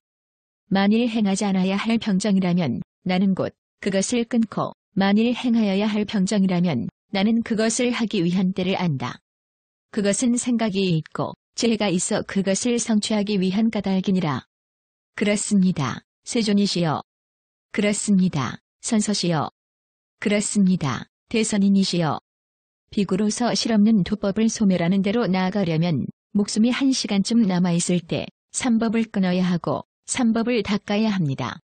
S1: 만일 행하지 않아야 할 평정이라면 나는 곧 그것을 끊고 만일 행하여야 할 평정이라면 나는 그것을 하기 위한 때를 안다. 그것은 생각이 있고 지혜가 있어 그것을 성취하기 위한 까닭이니라. 그렇습니다. 세존이시여. 그렇습니다. 선서시여. 그렇습니다. 대선인이시여. 비구로서 실없는 도법을 소멸하는 대로 나아가려면 목숨이 한 시간쯤 남아있을 때 삼법을 끊어야 하고 삼법을 닦아야 합니다.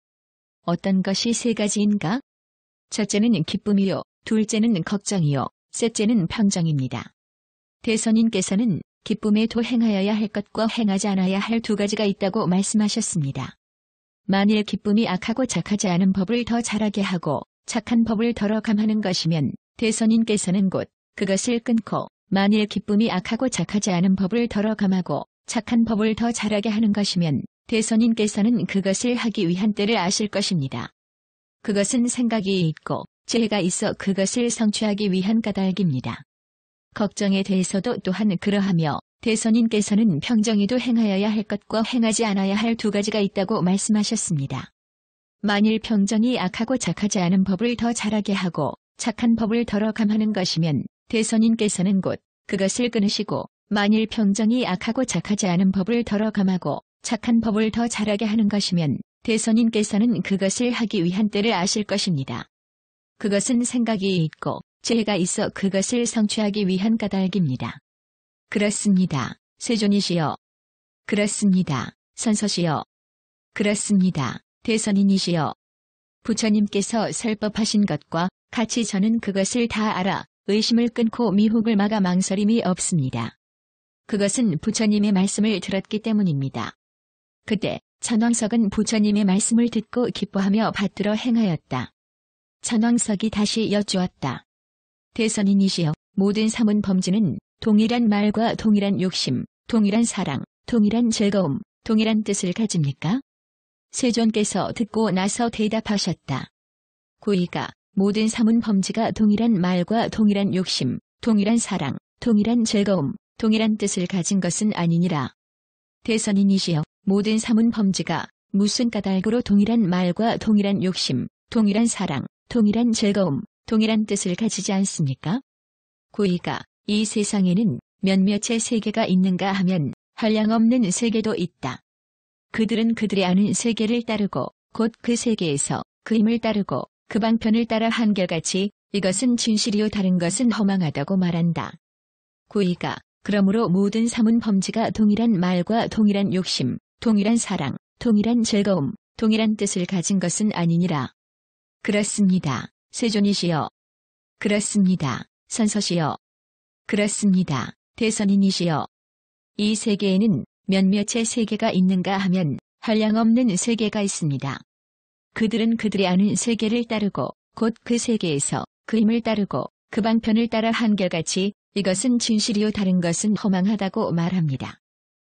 S1: 어떤 것이 세 가지인가? 첫째는 기쁨이요. 둘째는 걱정이요. 셋째는 평정입니다. 대선인께서는 기쁨에 도행하여야 할 것과 행하지 않아야 할 두 가지가 있다고 말씀하셨습니다. 만일 기쁨이 악하고 착하지 않은 법을 더 잘하게 하고 착한 법을 덜어 감하는 것이면 대선인께서는 곧 그것을 끊고 만일 기쁨이 악하고 착하지 않은 법을 덜어 감하고 착한 법을 더 잘하게 하는 것이면 대선인께서는 그것을 하기 위한 때를 아실 것입니다. 그것은 생각이 있고 죄가 있어 그것을 성취하기 위한 까닭입니다. 걱정에 대해서도 또한 그러하며 대선인께서는 평정에도 행하여야 할 것과 행하지 않아야 할 두 가지가 있다고 말씀하셨습니다. 만일 평정이 악하고 착하지 않은 법을 더 잘하게 하고 착한 법을 덜어 감하는 것이면 대선인께서는 곧 그것을 끊으시고 만일 평정이 악하고 착하지 않은 법을 덜어 감하고 착한 법을 더 잘하게 하는 것이면 대선인께서는 그것을 하기 위한 때를 아실 것입니다. 그것은 생각이 있고 죄가 있어 그것을 성취하기 위한 까닭입니다. 그렇습니다. 세존이시여. 그렇습니다. 선서시여. 그렇습니다. 대선인이시여. 부처님께서 설법하신 것과 같이 저는 그것을 다 알아 의심을 끊고 미혹을 막아 망설임이 없습니다. 그것은 부처님의 말씀을 들었기 때문입니다. 그때 천왕석은 부처님의 말씀을 듣고 기뻐하며 받들어 행하였다. 천황석이 다시 여쭈었다. 대선인이시여 모든 사문 범지는 동일한 말과 동일한 욕심, 동일한 사랑, 동일한 즐거움, 동일한 뜻을 가집니까? 세존께서 듣고 나서 대답하셨다. 구이가 모든 사문 범지가 동일한 말과 동일한 욕심, 동일한 사랑, 동일한 즐거움, 동일한 뜻을 가진 것은 아니니라. 대선인이시여 모든 사문 범지가 무슨 까닭으로 동일한 말과 동일한 욕심, 동일한 사랑, 동일한 즐거움, 동일한 뜻을 가지지 않습니까? 고의가 이 세상에는 몇몇의 세계가 있는가 하면 한량없는 세계도 있다. 그들은 그들의 아는 세계를 따르고 곧 그 세계에서 그 힘을 따르고 그 방편을 따라 한결같이 이것은 진실이요 다른 것은 허망하다고 말한다. 고의가 그러므로 모든 사문 범지가 동일한 말과 동일한 욕심, 동일한 사랑, 동일한 즐거움, 동일한 뜻을 가진 것은 아니니라. 그렇습니다. 세존이시여. 그렇습니다. 선서시여. 그렇습니다. 대선인이시여. 이 세계에는 몇몇의 세계가 있는가 하면 한량없는 세계가 있습니다. 그들은 그들이 아는 세계를 따르고 곧 그 세계에서 그힘을 따르고 그 방편을 따라 한결같이 이것은 진실이요 다른 것은 허망하다고 말합니다.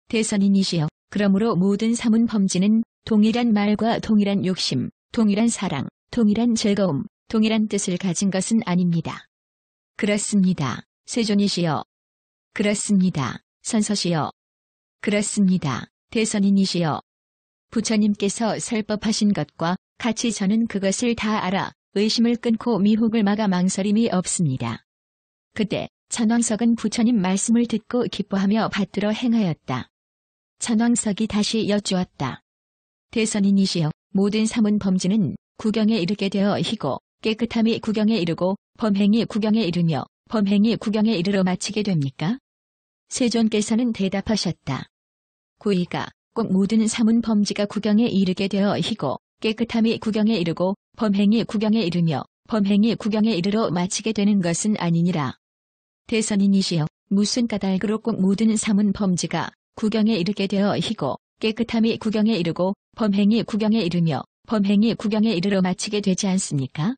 S1: 대선인이시여 그러므로 모든 사문 범지는 동일한 말과 동일한 욕심, 동일한 사랑, 동일한 즐거움, 동일한 뜻을 가진 것은 아닙니다. 그렇습니다. 세존이시여. 그렇습니다. 선서시여. 그렇습니다. 대선인이시여. 부처님께서 설법하신 것과 같이 저는 그것을 다 알아 의심을 끊고 미혹을 막아 망설임이 없습니다. 그때 천왕석은 부처님 말씀을 듣고 기뻐하며 받들어 행하였다. 천왕석이 다시 여쭈었다. 대선인이시여 모든 사문 범지는 구경에 이르게 되어 희고 깨끗함이 구경에 이르고 범행이 구경에 이르며 범행이 구경에 이르러 마치게 됩니까? 세존께서는 대답하셨다. 구의가 꼭 모든 사문 범지가 구경에 이르게 되어 희고 깨끗함이 구경에 이르고 범행이 구경에 이르며 범행이 구경에 이르러 마치게 되는 것은 아니니라. 대선인이시여 무슨 까닭으로 꼭 모든 사문 범지가 구경에 이르게 되어 희고 깨끗함이 구경에 이르고 범행이 구경에 이르며 범행이 구경에 이르러 마치게 되지 않습니까?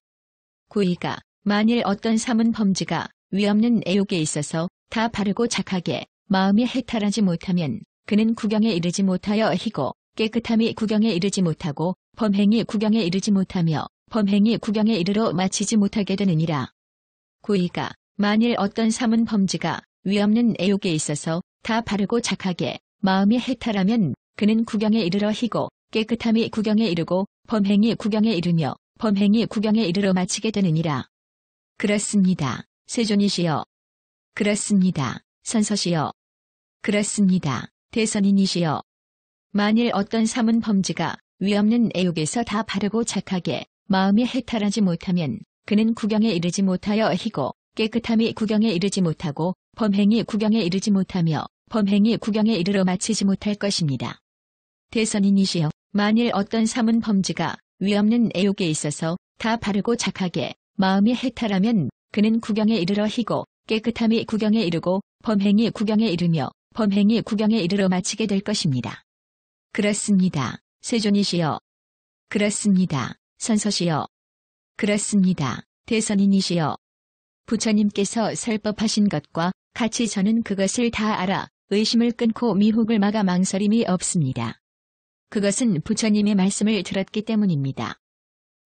S1: 구의가 만일 어떤 사문 범지가 위없는 애욕에 있어서 다 바르고 착하게 마음이 해탈하지 못하면 그는 구경에 이르지 못하여 희고 깨끗함이 구경에 이르지 못하고 범행이 구경에 이르지 못하며 범행이 구경에 이르러 마치지 못하게 되느니라. 구의가 만일 어떤 사문 범지가 위없는 애욕에 있어서 다 바르고 착하게 마음이 해탈하면 그는 구경에 이르러 희고 깨끗함이 구경에 이르고 범행이 구경에 이르며 범행이 구경에 이르러 마치게 되느니라. 그렇습니다. 세존이시여. 그렇습니다. 선서시여. 그렇습니다. 대선인이시여. 만일 어떤 삼은 범지가 위없는 애욕에서 다 바르고 착하게 마음이 해탈하지 못하면 그는 구경에 이르지 못하여 희고 깨끗함이 구경에 이르지 못하고 범행이 구경에 이르지 못하며 범행이 구경에 이르러 마치지 못할 것입니다. 대선인이시여 만일 어떤 삼은 범지가 위없는 애욕에 있어서 다 바르고 착하게 마음이 해탈하면 그는 구경에 이르러 희고 깨끗함이 구경에 이르고 범행이 구경에 이르며 범행이 구경에 이르러 마치게 될 것입니다. 그렇습니다. 세존이시여. 그렇습니다. 선서시여. 그렇습니다. 대선인이시여. 부처님께서 설법하신 것과 같이 저는 그것을 다 알아 의심을 끊고 미혹을 막아 망설임이 없습니다. 그것은 부처님의 말씀을 들었기 때문입니다.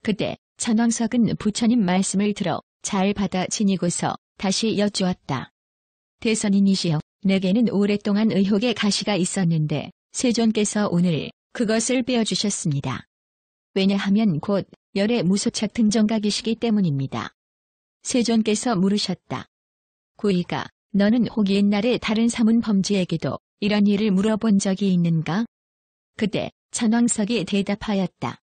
S1: 그때 천왕석은 부처님 말씀을 들어 잘 받아 지니고서 다시 여쭈었다. 대선인이시여, 내게는 오랫동안 의혹의 가시가 있었는데 세존께서 오늘 그것을 빼어주셨습니다. 왜냐하면 곧 열의 무소착 등정각이시기 때문입니다. 세존께서 물으셨다. 구이가 너는 혹 옛날에 다른 사문 범지에게도 이런 일을 물어본 적이 있는가? 그때 천황석이 대답하였다.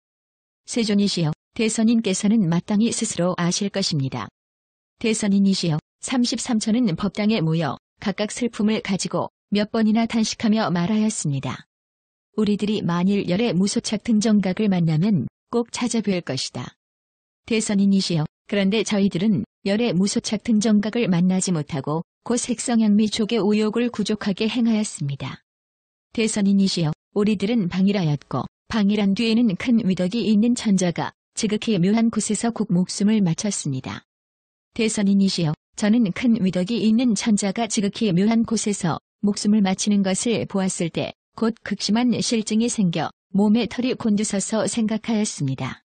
S1: 세존이시여, 대선인께서는 마땅히 스스로 아실 것입니다. 대선인이시여, 33천은 법당에 모여 각각 슬픔을 가지고 몇 번이나 탄식하며 말하였습니다. 우리들이 만일 열의 무소착 등정각을 만나면 꼭 찾아뵐 것이다. 대선인이시여, 그런데 저희들은 열의 무소착 등정각을 만나지 못하고 곧 색성향미 족의 우욕을 구족하게 행하였습니다. 대선인이시여, 우리들은 방일하였고 방일한 뒤에는 큰 위덕이 있는 천자가 지극히 묘한 곳에서 국 목숨을 마쳤습니다. 대선인이시여 저는 큰 위덕이 있는 천자가 지극히 묘한 곳에서 목숨을 마치는 것을 보았을 때 곧 극심한 실증이 생겨 몸에 털이 곤두서서 생각하였습니다.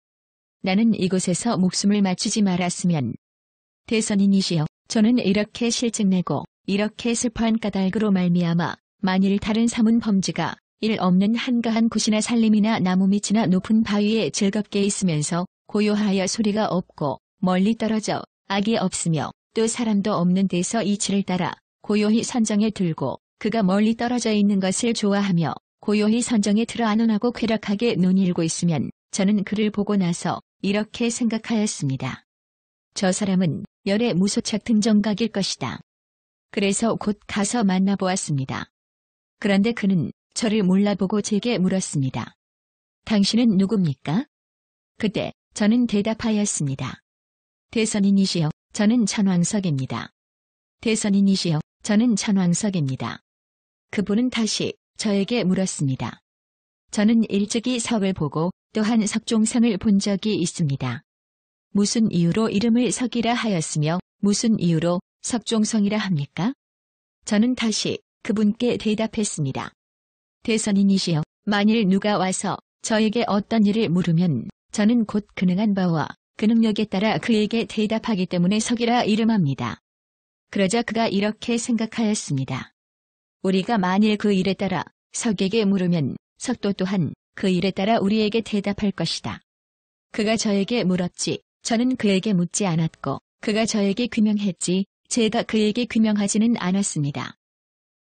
S1: 나는 이곳에서 목숨을 마치지 말았으면 대선인이시여 저는 이렇게 실증내고 이렇게 슬퍼한 까닭으로 말미암아 만일 다른 사문 범지가 일 없는 한가한 굿이나 산림이나 나무 밑이나 높은 바위에 즐겁게 있으면서 고요하여 소리가 없고 멀리 떨어져 악이 없으며 또 사람도 없는 데서 이치를 따라 고요히 선정에 들고 그가 멀리 떨어져 있는 것을 좋아하며 고요히 선정에 들어 안온하고 쾌락하게 논일고 있으면 저는 그를 보고 나서 이렇게 생각하였습니다. 저 사람은 열의 무소착 등정각일 것이다. 그래서 곧 가서 만나보았습니다. 그런데 그는 저를 몰라보고 제게 물었습니다. 당신은 누굽니까? 그때 저는 대답하였습니다. 대선인이시여, 저는 천왕석입니다. 대선인이시여, 저는 천왕석입니다. 그분은 다시 저에게 물었습니다. 저는 일찍이 석을 보고 또한 석종상을 본 적이 있습니다. 무슨 이유로 이름을 석이라 하였으며 무슨 이유로 석종성이라 합니까? 저는 다시 그분께 대답했습니다. 대선인이시여 만일 누가 와서 저에게 어떤 일을 물으면 저는 곧근응한 바와 그 능력에 따라 그에게 대답하기 때문에 석이라 이름합니다. 그러자 그가 이렇게 생각하였습니다. 우리가 만일 그 일에 따라 석에게 물으면 석도 또한 그 일에 따라 우리에게 대답할 것이다. 그가 저에게 물었지 저는 그에게 묻지 않았고 그가 저에게 규명했지 제가 그에게 규명하지는 않았습니다.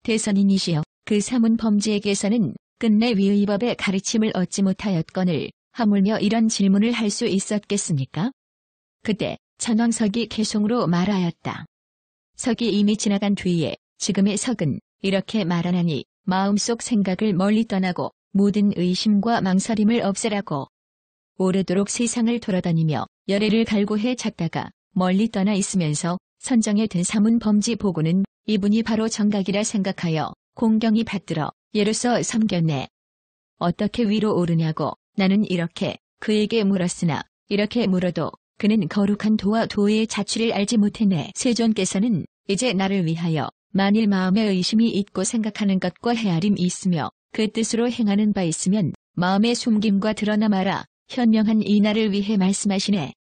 S1: 대선인이시여 그 사문 범죄에게서는 끝내 위의법의 가르침을 얻지 못하였건을 하물며 이런 질문을 할 수 있었겠습니까? 그때 천황석이 개송으로 말하였다. 석이 이미 지나간 뒤에 지금의 석은 이렇게 말하나니 마음속 생각을 멀리 떠나고 모든 의심과 망설임을 없애라고 오래도록 세상을 돌아다니며 열애를 갈구해 찾다가 멀리 떠나 있으면서 선정에 든 사문 범지 보고는 이분이 바로 정각이라 생각하여 공경이 받들어 예로서 섬겼네. 어떻게 위로 오르냐고 나는 이렇게 그에게 물었으나 이렇게 물어도 그는 거룩한 도와 도의 자취를 알지 못했네. 세존께서는 이제 나를 위하여 만일 마음에 의심이 있고 생각하는 것과 헤아림이 있으며 그 뜻으로 행하는 바 있으면 마음의 숨김과 드러나마라 현명한 이날을 위해 말씀하시네.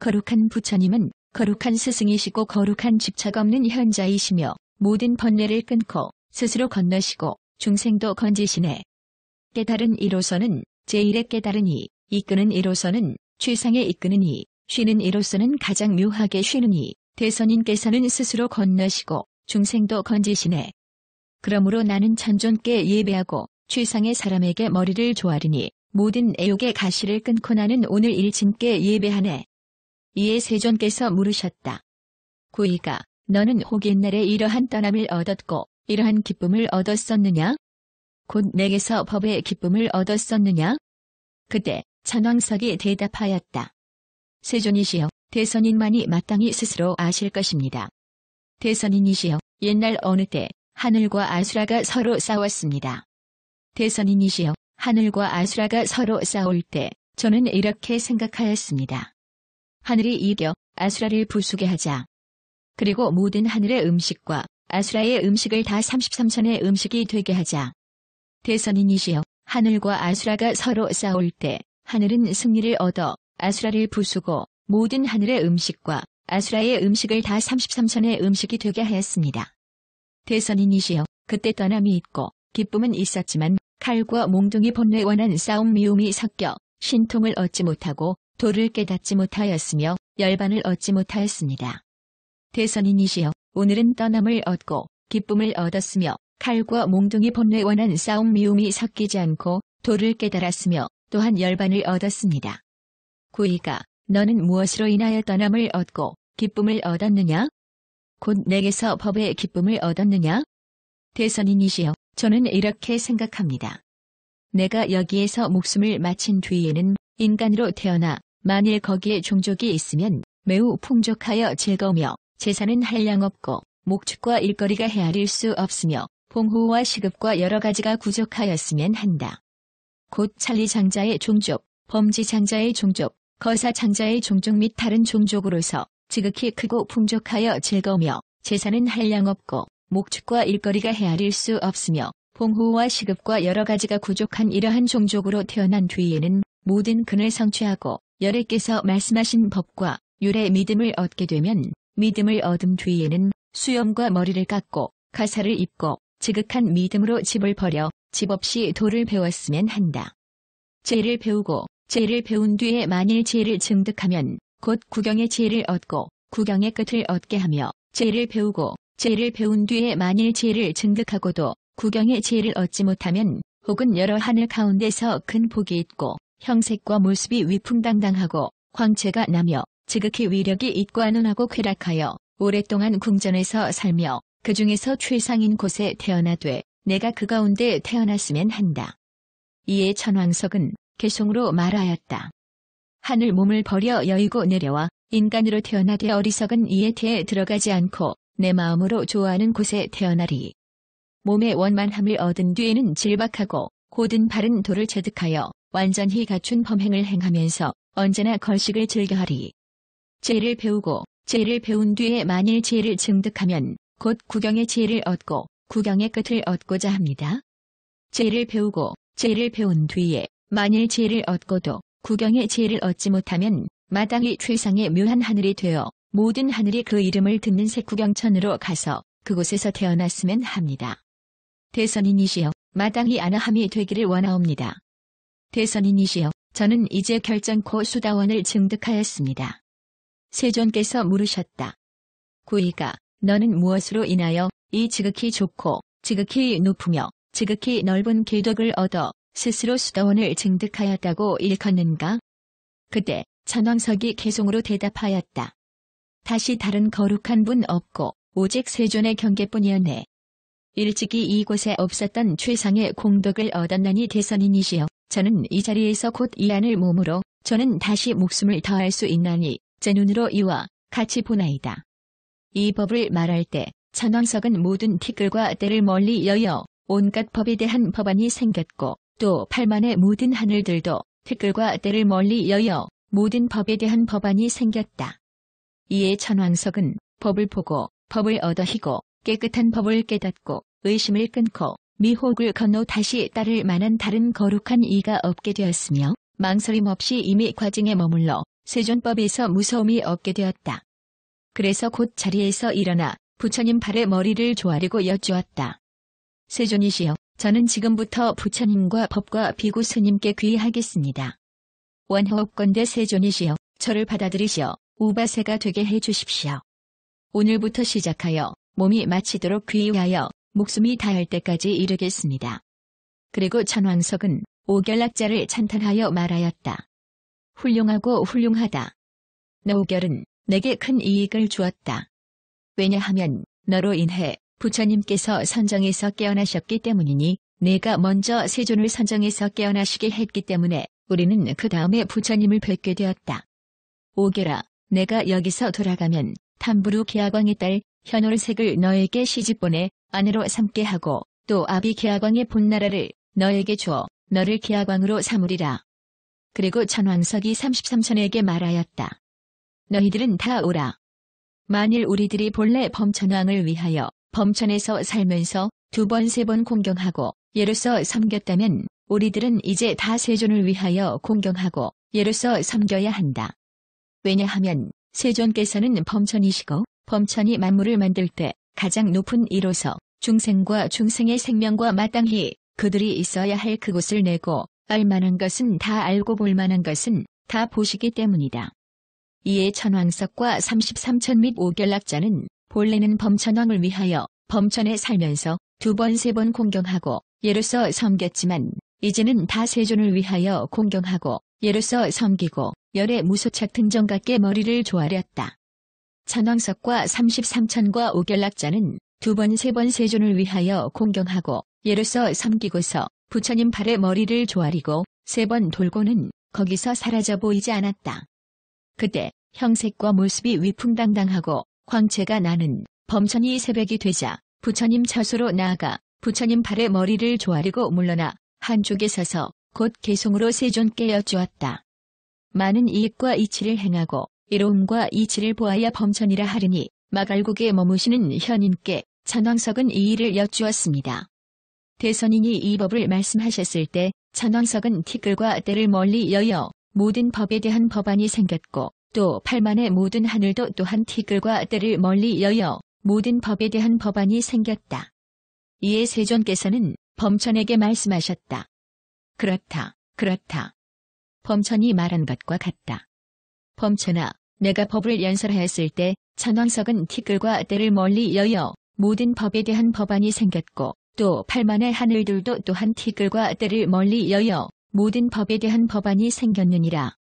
S1: 거룩한 부처님은 거룩한 스승이시고 거룩한 집착 없는 현자이시며 모든 번뇌를 끊고 스스로 건너시고 중생도 건지시네. 깨달은 이로선는제일의 깨달으니 이끄는 이로선는 최상에 이끄느니 쉬는 이로선는 가장 묘하게 쉬느니 대선인께서는 스스로 건너시고 중생도 건지시네. 그러므로 나는 천존께 예배하고 최상의 사람에게 머리를 조아리니 모든 애욕의 가시를 끊고 나는 오늘 일진께 예배하네. 이에 세존께서 물으셨다. 구이가 너는 혹 옛날에 이러한 떠남을 얻었고 이러한 기쁨을 얻었었느냐? 곧 내게서 법의 기쁨을 얻었었느냐? 그때 천왕석이 대답하였다. 세존이시여, 대선인만이 마땅히 스스로 아실 것입니다. 대선인이시여, 옛날 어느 때 하늘과 아수라가 서로 싸웠습니다. 대선인이시여, 하늘과 아수라가 서로 싸울 때 저는 이렇게 생각하였습니다. 하늘이 이겨 아수라를 부수게 하자. 그리고 모든 하늘의 음식과 아수라의 음식을 다 33천의 음식이 되게 하자. 대선인이시여 하늘과 아수라가 서로 싸울 때 하늘은 승리를 얻어 아수라를 부수고 모든 하늘의 음식과 아수라의 음식을 다 33천의 음식이 되게 하였습니다. 대선인이시여 그때 떠남이 있고 기쁨은 있었지만 칼과 몽둥이 본래 원한 싸움 미움이 섞여 신통을 얻지 못하고 도를 깨닫지 못하였으며 열반을 얻지 못하였습니다. 대선인이시여 오늘은 떠남을 얻고 기쁨을 얻었으며 칼과 몽둥이 본래 원한 싸움 미움이 섞이지 않고 도를 깨달았으며 또한 열반을 얻었습니다. 구이가 너는 무엇으로 인하여 떠남을 얻고 기쁨을 얻었느냐? 곧 내게서 법의 기쁨을 얻었느냐? 대선인이시여 저는 이렇게 생각합니다. 내가 여기에서 목숨을 마친 뒤에는 인간으로 태어나 만일 거기에 종족이 있으면 매우 풍족하여 즐거우며 재산은 한량 없고 목축과 일거리가 헤아릴 수 없으며 봉호와 시급과 여러 가지가 부족하였으면 한다. 곧 찰리 장자의 종족, 범지 장자의 종족, 거사 장자의 종족 및 다른 종족으로서 지극히 크고 풍족하여 즐거우며 재산은 한량 없고 목축과 일거리가 헤아릴 수 없으며 봉호와 시급과 여러 가지가 부족한 이러한 종족으로 태어난 뒤에는 모든 근을 성취하고 열애께서 말씀하신 법과 율의 믿음을 얻게 되면 믿음을 얻음 뒤에는 수염과 머리를 깎고 가사를 입고 지극한 믿음으로 집을 버려 집 없이 도를 배웠으면 한다. 죄를 배우고 죄를 배운 뒤에 만일 죄를 증득하면 곧 구경의 죄를 얻고 구경의 끝을 얻게 하며 죄를 배우고 죄를 배운 뒤에 만일 죄를 증득하고도 구경의 죄를 얻지 못하면 혹은 여러 하늘 가운데서 큰 복이 있고 형색과 모습이 위풍당당하고 광채가 나며 지극히 위력이 있고 안운하고 쾌락하여 오랫동안 궁전에서 살며 그 중에서 최상인 곳에 태어나되 내가 그 가운데 태어났으면 한다. 이에 천왕석은 개송으로 말하였다. 하늘 몸을 버려 여의고 내려와 인간으로 태어나되 어리석은 이에 대해 들어가지 않고 내 마음으로 좋아하는 곳에 태어나리. 몸의 원만함을 얻은 뒤에는 질박하고 고든 바른 도를 체득하여 완전히 갖춘 범행을 행하면서 언제나 걸식을 즐겨하리. 죄를 배우고 죄를 배운 뒤에 만일 죄를 증득하면 곧 구경의 죄를 얻고 구경의 끝을 얻고자 합니다. 죄를 배우고 죄를 배운 뒤에 만일 죄를 얻고도 구경의 죄를 얻지 못하면 마땅히 최상의 묘한 하늘이 되어 모든 하늘이 그 이름을 듣는 색구경천으로 가서 그곳에서 태어났으면 합니다. 대선인이시여 마땅히 아나함이 되기를 원하옵니다. 대선인이시여 저는 이제 결정코 수다원을 증득하였습니다. 세존께서 물으셨다. 구이가 너는 무엇으로 인하여 이 지극히 좋고 지극히 높으며 지극히 넓은 계덕을 얻어 스스로 수도원을 증득하였다고 일컫는가? 그때 천왕석이 개송으로 대답하였다. 다시 다른 거룩한 분 없고 오직 세존의 경계뿐이었네. 일찍이 이곳에 없었던 최상의 공덕을 얻었나니 대선인이시여 저는 이 자리에서 곧 이 안을 몸으로 저는 다시 목숨을 더할 수 있나니 제 눈으로 이와 같이 보나이다. 이 법을 말할 때 천왕석은 모든 티끌과 때를 멀리 여여 온갖 법에 대한 법안이 생겼고 또 팔만의 모든 하늘들도 티끌과 때를 멀리 여여 모든 법에 대한 법안이 생겼다. 이에 천왕석은 법을 보고 법을 얻어히고 깨끗한 법을 깨닫고 의심을 끊고 미혹을 건너 다시 따를 만한 다른 거룩한 이가 없게 되었으며 망설임 없이 이미 과정에 머물러 세존법에서 무서움이 없게 되었다. 그래서 곧 자리에서 일어나 부처님 발에 머리를 조아리고 여쭈었다. 세존이시여, 저는 지금부터 부처님과 법과 비구 스님께 귀하겠습니다. 의 원허업건대 세존이시여, 저를 받아들이시어 우바세가 되게 해주십시오. 오늘부터 시작하여 몸이 마치도록 귀하여 의 목숨이 다할 때까지 이르겠습니다. 그리고 천왕석은 오결락자를 찬탄하여 말하였다. 훌륭하고 훌륭하다. 너우결은 내게 큰 이익을 주었다. 왜냐하면 너로 인해 부처님께서 선정해서 깨어나셨기 때문이니 내가 먼저 세존을 선정해서 깨어나시게 했기 때문에 우리는 그 다음에 부처님을 뵙게 되었다. 오결아 내가 여기서 돌아가면 탐부루 계학왕의 딸 현월색을 너에게 시집보내 아내로 삼게 하고 또 아비 계학왕의 본나라를 너에게 주어 너를 계학왕으로 삼으리라. 그리고 천왕석이 33천에게 말하였다. 너희들은 다 오라. 만일 우리들이 본래 범천왕을 위하여 범천에서 살면서 두 번 세번 번 공경하고 예로서 섬겼다면 우리들은 이제 다 세존을 위하여 공경하고 예로서 섬겨야 한다. 왜냐하면 세존께서는 범천이시고 범천이 만물을 만들 때 가장 높은 이로서 중생과 중생의 생명과 마땅히 그들이 있어야 할 그곳을 내고 알만한 것은 다 알고 볼만한 것은 다 보시기 때문이다. 이에 천왕석과 33천 및 오결락자는 본래는 범천왕을 위하여 범천에 살면서 두 번 세번 번 공경하고 예로서 섬겼지만 이제는 다 세존을 위하여 공경하고 예로서 섬기고 열의 무소착 등정같게 머리를 조아렸다. 천왕석과 33천과 오결락자는 두 번 세번 번 세존을 위하여 공경하고 예로서 섬기고서 부처님 발에 머리를 조아리고 세 번 돌고는 거기서 사라져 보이지 않았다. 그때 형색과 모습이 위풍당당하고 광채가 나는 범천이 새벽이 되자 부처님 처소로 나아가 부처님 발에 머리를 조아리고 물러나 한쪽에 서서 곧 개송으로 세존께 여쭈었다. 많은 이익과 이치를 행하고 이로움과 이치를 보아야 범천이라 하르니 마갈국에 머무시는 현인께 천왕석은이 일을 여쭈었습니다. 대선인이 이 법을 말씀하셨을 때 천왕석은 티끌과 때를 멀리 여여 모든 법에 대한 법안이 생겼고 또 팔만의 모든 하늘도 또한 티끌과 때를 멀리 여여 모든 법에 대한 법안이 생겼다. 이에 세존께서는 범천에게 말씀하셨다. 그렇다. 그렇다. 범천이 말한 것과 같다. 범천아, 내가 법을 연설하였을 때 천왕석은 티끌과 때를 멀리 여여 모든 법에 대한 법안이 생겼고 또 팔만의 하늘들도 또한 티끌과 때를 멀리 여여 모든 법에 대한 법안이 생겼느니라.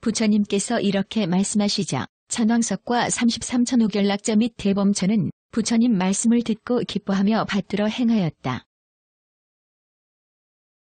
S1: 부처님께서 이렇게 말씀하시자 천왕석과 33천오결락자 및 대범천은 부처님 말씀을 듣고 기뻐하며 받들어 행하였다.